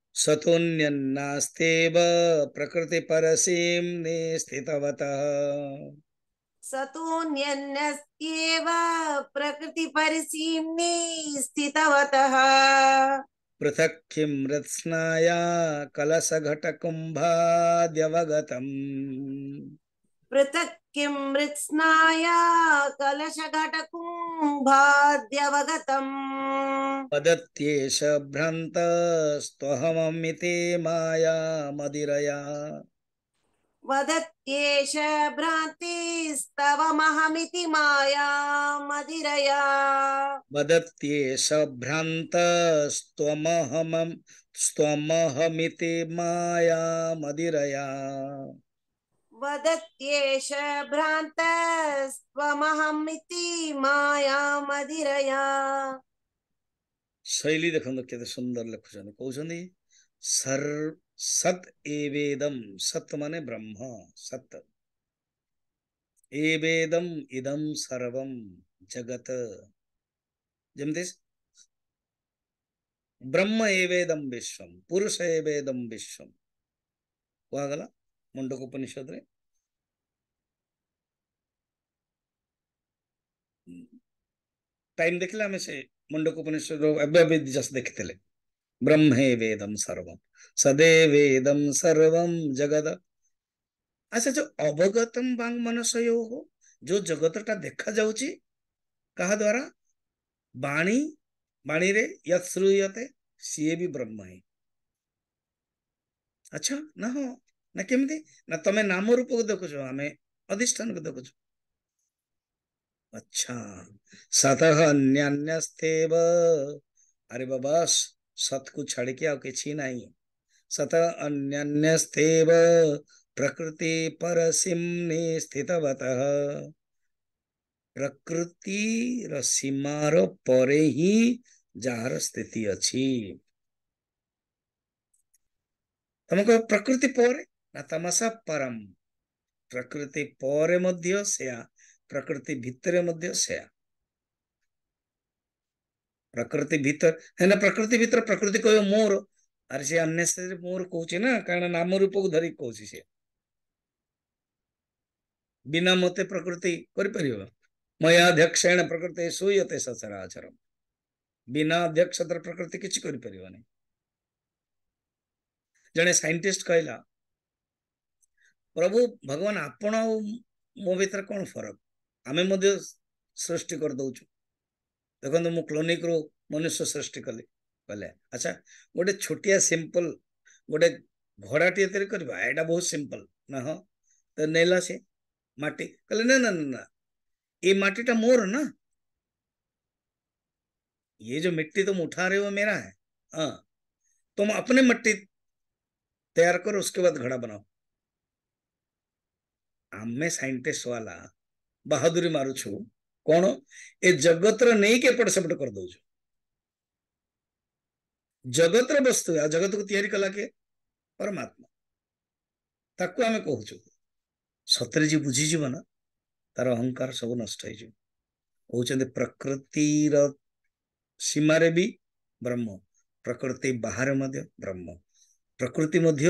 प्रकृति प्रकृतिपरसीं निस्थितवतः सतोऽन्यन्नस्त्येव प्रकृतिपरसीम्नि स्थितवतः पृथक् पृथक् किं मृत्स्नाय कलशघटकुम्भाद्यवगतम् वदत्येष भ्रन्तस्त्वहममिति माया मदिरया वदत्येष भ्रातिस्तवमहमिति माया मदिरया वदत्येष भ्रान्तस्त्वमहमं त्वमहमिति माया मदिरया वदत्येष भ्रान्तस्त्वमहमिति मायामधिरया ଶୈଳୀ ଦେଖନ୍ତୁ କେତେ ସୁନ୍ଦର ଲେଖୁଛନ୍ତି କହୁଛନ୍ତି ସର୍ ସତ୍ ଏବେଦମ୍ ସତ୍ ମାନେ ବ୍ରହ୍ମ ସତ୍ ଏବେଦମ୍ ଇଦମ୍ ସର୍ବମ୍ ଜଗତ ଯେମିତି ବ୍ରହ୍ମ ଏବେଦମ୍ ବିଶ୍ୱମ୍ ପୁରୁଷ ଏବେଦମ୍ ବିଶ୍ୱମ୍ କୁହାଗଲା ମୁଣ୍ଡକ ଉପନିଷଦରେ टाइम देखले आम से मुंडक उपनिषद एस देखी ब्रह्मे वेदम सर्वम सदे वेदम सर्वम जगत अच्छा जो अवगतम बांग मनस हो जो जगत टा देखा जाऊ द्वारा बाणी बाणी रे यूयते सीए भी ब्रह्म है अच्छा ना हो ना कमी ना तमें नाम रूप को देखु आम अधिष्ठान को देखु अच्छा सतह अन्यान्यस्तेव अरे बाबा सत को छड़ के आपके छी नहीं सतह अन्यान्यस्तेव प्रकृति पर सिमने स्थित प्रकृति रीमार पर ही जार स्थिति अच्छी ତମେ କହିବ ପ୍ରକୃତି ପରେ तमसा परम प्रकृति पर मध्य ମଧ୍ୟ ସେୟା ପ୍ରକୃତି ଭିତରେ ମଧ୍ୟ ସେୟା ପ୍ରକୃତି ଭିତର ହେଲେ ପ୍ରକୃତି ଭିତର ପ୍ରକୃତି କହିବ ମୋର ଆରେ ସେ ଅନ୍ୟସ୍ତରରେ ମୋର କହୁଛି ନା କାରଣ ନାମ ରୂପକୁ ଧରିକି କହୁଛି ସେ ବିନା ମତେ ପ୍ରକୃତି କରିପାରିବ ମୟାଧ୍ୟକ୍ଷେଣ ପ୍ରକୃତି ସୁୟତେ ସଚରାଚର ବିନା ଅଧ୍ୟକ୍ଷତାର ପ୍ରକୃତି କିଛି କରିପାରିବନି ଜଣେ ସାଇଣ୍ଟିଷ୍ଟ କହିଲା ପ୍ରଭୁ ଭଗବାନ ଆପଣ ଆଉ ମୋ ଭିତରେ କ'ଣ ଫରକ आमे सृष्टि कर करदे देख मु क्लोनिक रु मनुष्य सृष्टि कली कह अच्छा गोटे छोटिया सिंपल गोटे घोड़ा टे कर बहुत सिंपल ना हाँ तो नैला सी मटी कह ना ना ना ना ये मटीटा मोर ना ये जो मिट्टी तुम उठा रहे हो मेरा है हाँ तुम अपने मट्टी तैयार करो उसके बाद घड़ा बनाओ आम में साइंटिस्ट वाला ବାହାଦୁରୀ ମାରୁଛୁ କ'ଣ ଏ ଜଗତର ନେଇକି ଏପଟ ସେପଟ କରିଦଉଛୁ ଜଗତର ବସ୍ତୁ ଆଉ ଜଗତକୁ ତିଆରି କଲା କିଏ ପରମାତ୍ମା ତାକୁ ଆମେ କହୁଛୁ ସତରେ ଯିଏ ବୁଝିଯିବ ନା ତାର ଅହଙ୍କାର ସବୁ ନଷ୍ଟ ହେଇଯିବ କହୁଛନ୍ତି ପ୍ରକୃତିର ସୀମାରେ ବି ବ୍ରହ୍ମ ପ୍ରକୃତି ବାହାରେ ମଧ୍ୟ ବ୍ରହ୍ମ ପ୍ରକୃତି ମଧ୍ୟ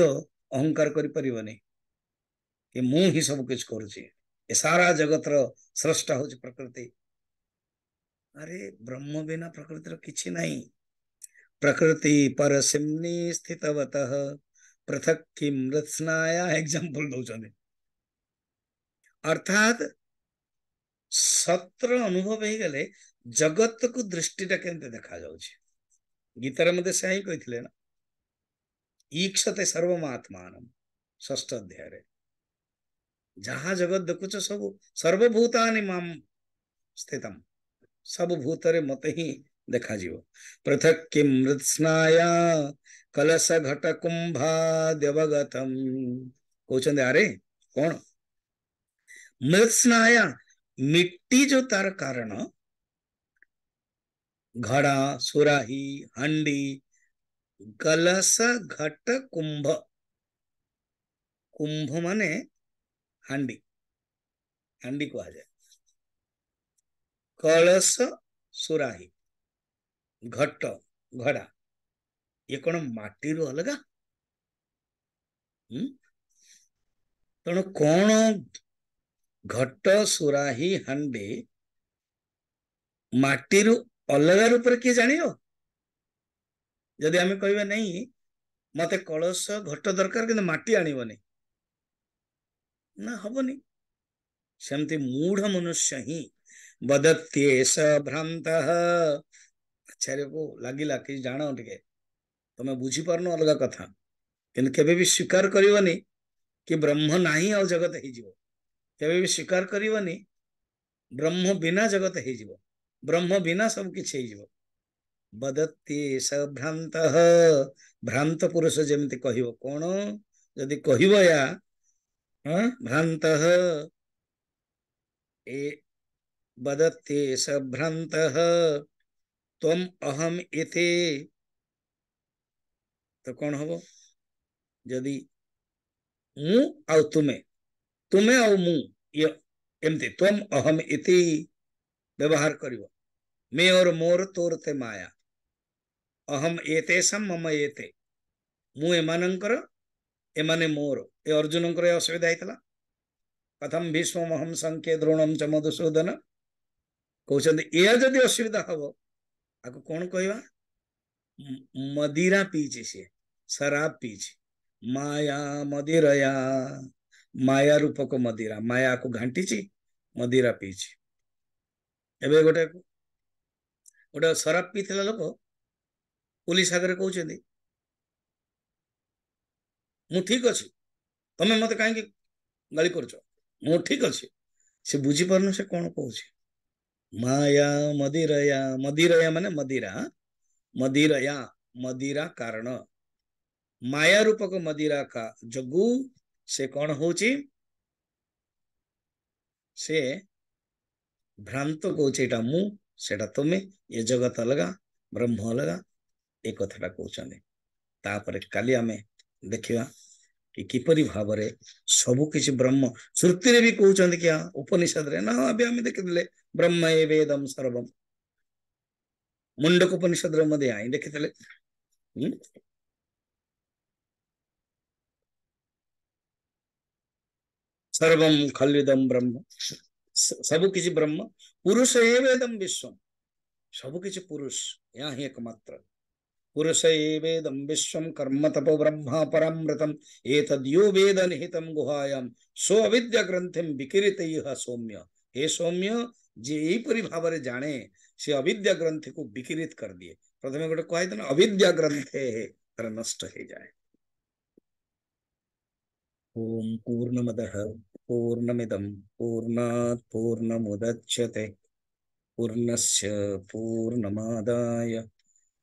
ଅହଙ୍କାର କରିପାରିବନି ଏ ମୁଁ ହିଁ ସବୁ କିଛି କରୁଛି सारा जगत रष्टा हूँ प्रकृति अरे ब्रह्म बिना प्रकृति रही प्रकृति पर सिमनी स्थित पृथक किम रत्नाया एग्जाम्पल दौरान अर्थात सत्र अनुभव हो गले जगत को दृष्टि के देखा जा गीतार मत से कही ना ईक्षते सर्वमात्मान ष्ठ अध्याय जहाँ जगत देखुच सब सर्वभूतानी माम स्थित सब भूत मत ही देखा पृथक कि कलश घट कुंभागतम कहते आरे कौन मृत्नाया मिट्टी जो तार कारण घड़ा सुराही हंडी कलश घट कुंभ कुंभ माने हंडी हंडी कह जाए कलश सुराही घट घड़ा ये कौन मटी रु अलग हम्म? तेणु कौन घट सुराही हांडे माटी रु अलग रूप से किए जान जदि आम कह नहीं मत कलश घट दरकार कि मटी आनबनी ना हवनि सेमती मूढ़ मनुष्य ही बदत्ये स्रांत आचार्य अच्छा को लगला कि जान टे तुम्हें तो बुझीपारन अलग कथा किंतु केवे भी स्वीकार कर ब्रह्म ना आ जगत हो स्वीकार कर ब्रह्म बिना जगत हो ब्रह्म बिना सब किछ बदत्ये स्रांत भ्रांत पुरुष जमी कह कौन जदि कहया भ्रंत वदत्ते स भ्रंत तम अहम इति तो कौन हम यदि मुँ तुमे तुम्हें तुम्हें और मुँ ये एमती त्वम अहम इति व्यवहार कर मे और मोर तोर ते माया अहम एते सम मम एते मु मोर ଏ ଅର୍ଜୁନଙ୍କର ଏ ଅସୁବିଧା ହେଇଥିଲା କଥମ ଭୀଷ୍ମ ମହମ ସଂଖ୍ୟ ଦ୍ରୋଣମ ଚ ମଧୁସୂଦନ କହୁଛନ୍ତି ଏହା ଯଦି ଅସୁବିଧା ହବ ଆକୁ କଣ କହିବା ମଦିରା ପିଇଛି ସିଏ ଶରାବ ପିଇଛି ମାୟା ମଦିରୟା ମାୟା ରୂପକ ମଦିରା ମାୟାକୁ ଘାଣ୍ଟିଛି ମଦିରା ପିଇଛି ଏବେ ଗୋଟେ ଗୋଟେ ଶରାବ ପିଇଥିଲା ଲୋକ ପୋଲିସ ଆଗରେ କହୁଛନ୍ତି ମୁଁ ଠିକ ଅଛି तुम्हें मत कहीं गाड़ी कर ठीक अच्छे से बुझी पार से कौन कौन माया मदिराया मदिराया मान मदिरा मदिराया मदिरा कारण माया रूपक मदिरा का जगु से कौन हूँ से भ्रांत कौटा मुटा तुम्हें ये जगत अलग ब्रह्म अलग एक कथा कौन तापर आम देखा କି କିପରି ଭାବରେ ସବୁ କିଛି ବ୍ରହ୍ମ ଶ୍ରୁତିରେ ବି କହୁଛନ୍ତି କି ଉପନିଷଦରେ ନା ଏବେ ଆମେ ଦେଖିଥିଲେ ବ୍ରହ୍ମ ଏ ବେଦମ ସର୍ବମ ମୁଣ୍ଡକ ଉପନିଷଦରେ ମଧ୍ୟ ଆଇ ଦେଖିଥିଲେ ସର୍ବମ ଖଲ୍ୟୁଦମ ବ୍ରହ୍ମ ସବୁ କିଛି ବ୍ରହ୍ମ ପୁରୁଷ ଏ ବେଦମ ବିଶ୍ୱମ ସବୁ କିଛି ପୁରୁଷ ଏହା ହିଁ ଏକମାତ୍ର पुरुषेदम विश्व कर्म तप ब्रह्म परमृतम एतद्यो वेद निहित गुहायां सो अविद्या ग्रंथिम विकिरित सौम्य हे सौम्य जे यहीपरी भाव जाने से अविद्या ग्रंथि को विकिरित कर दिए प्रथम गोटे कह तो अविद्या ग्रंथे नष्ट हो जाए ओम पूर्ण मद पूर्ण मिदम पूर्णा पूर्ण मुदच्यते पूर्णस्य पूर्णमादाय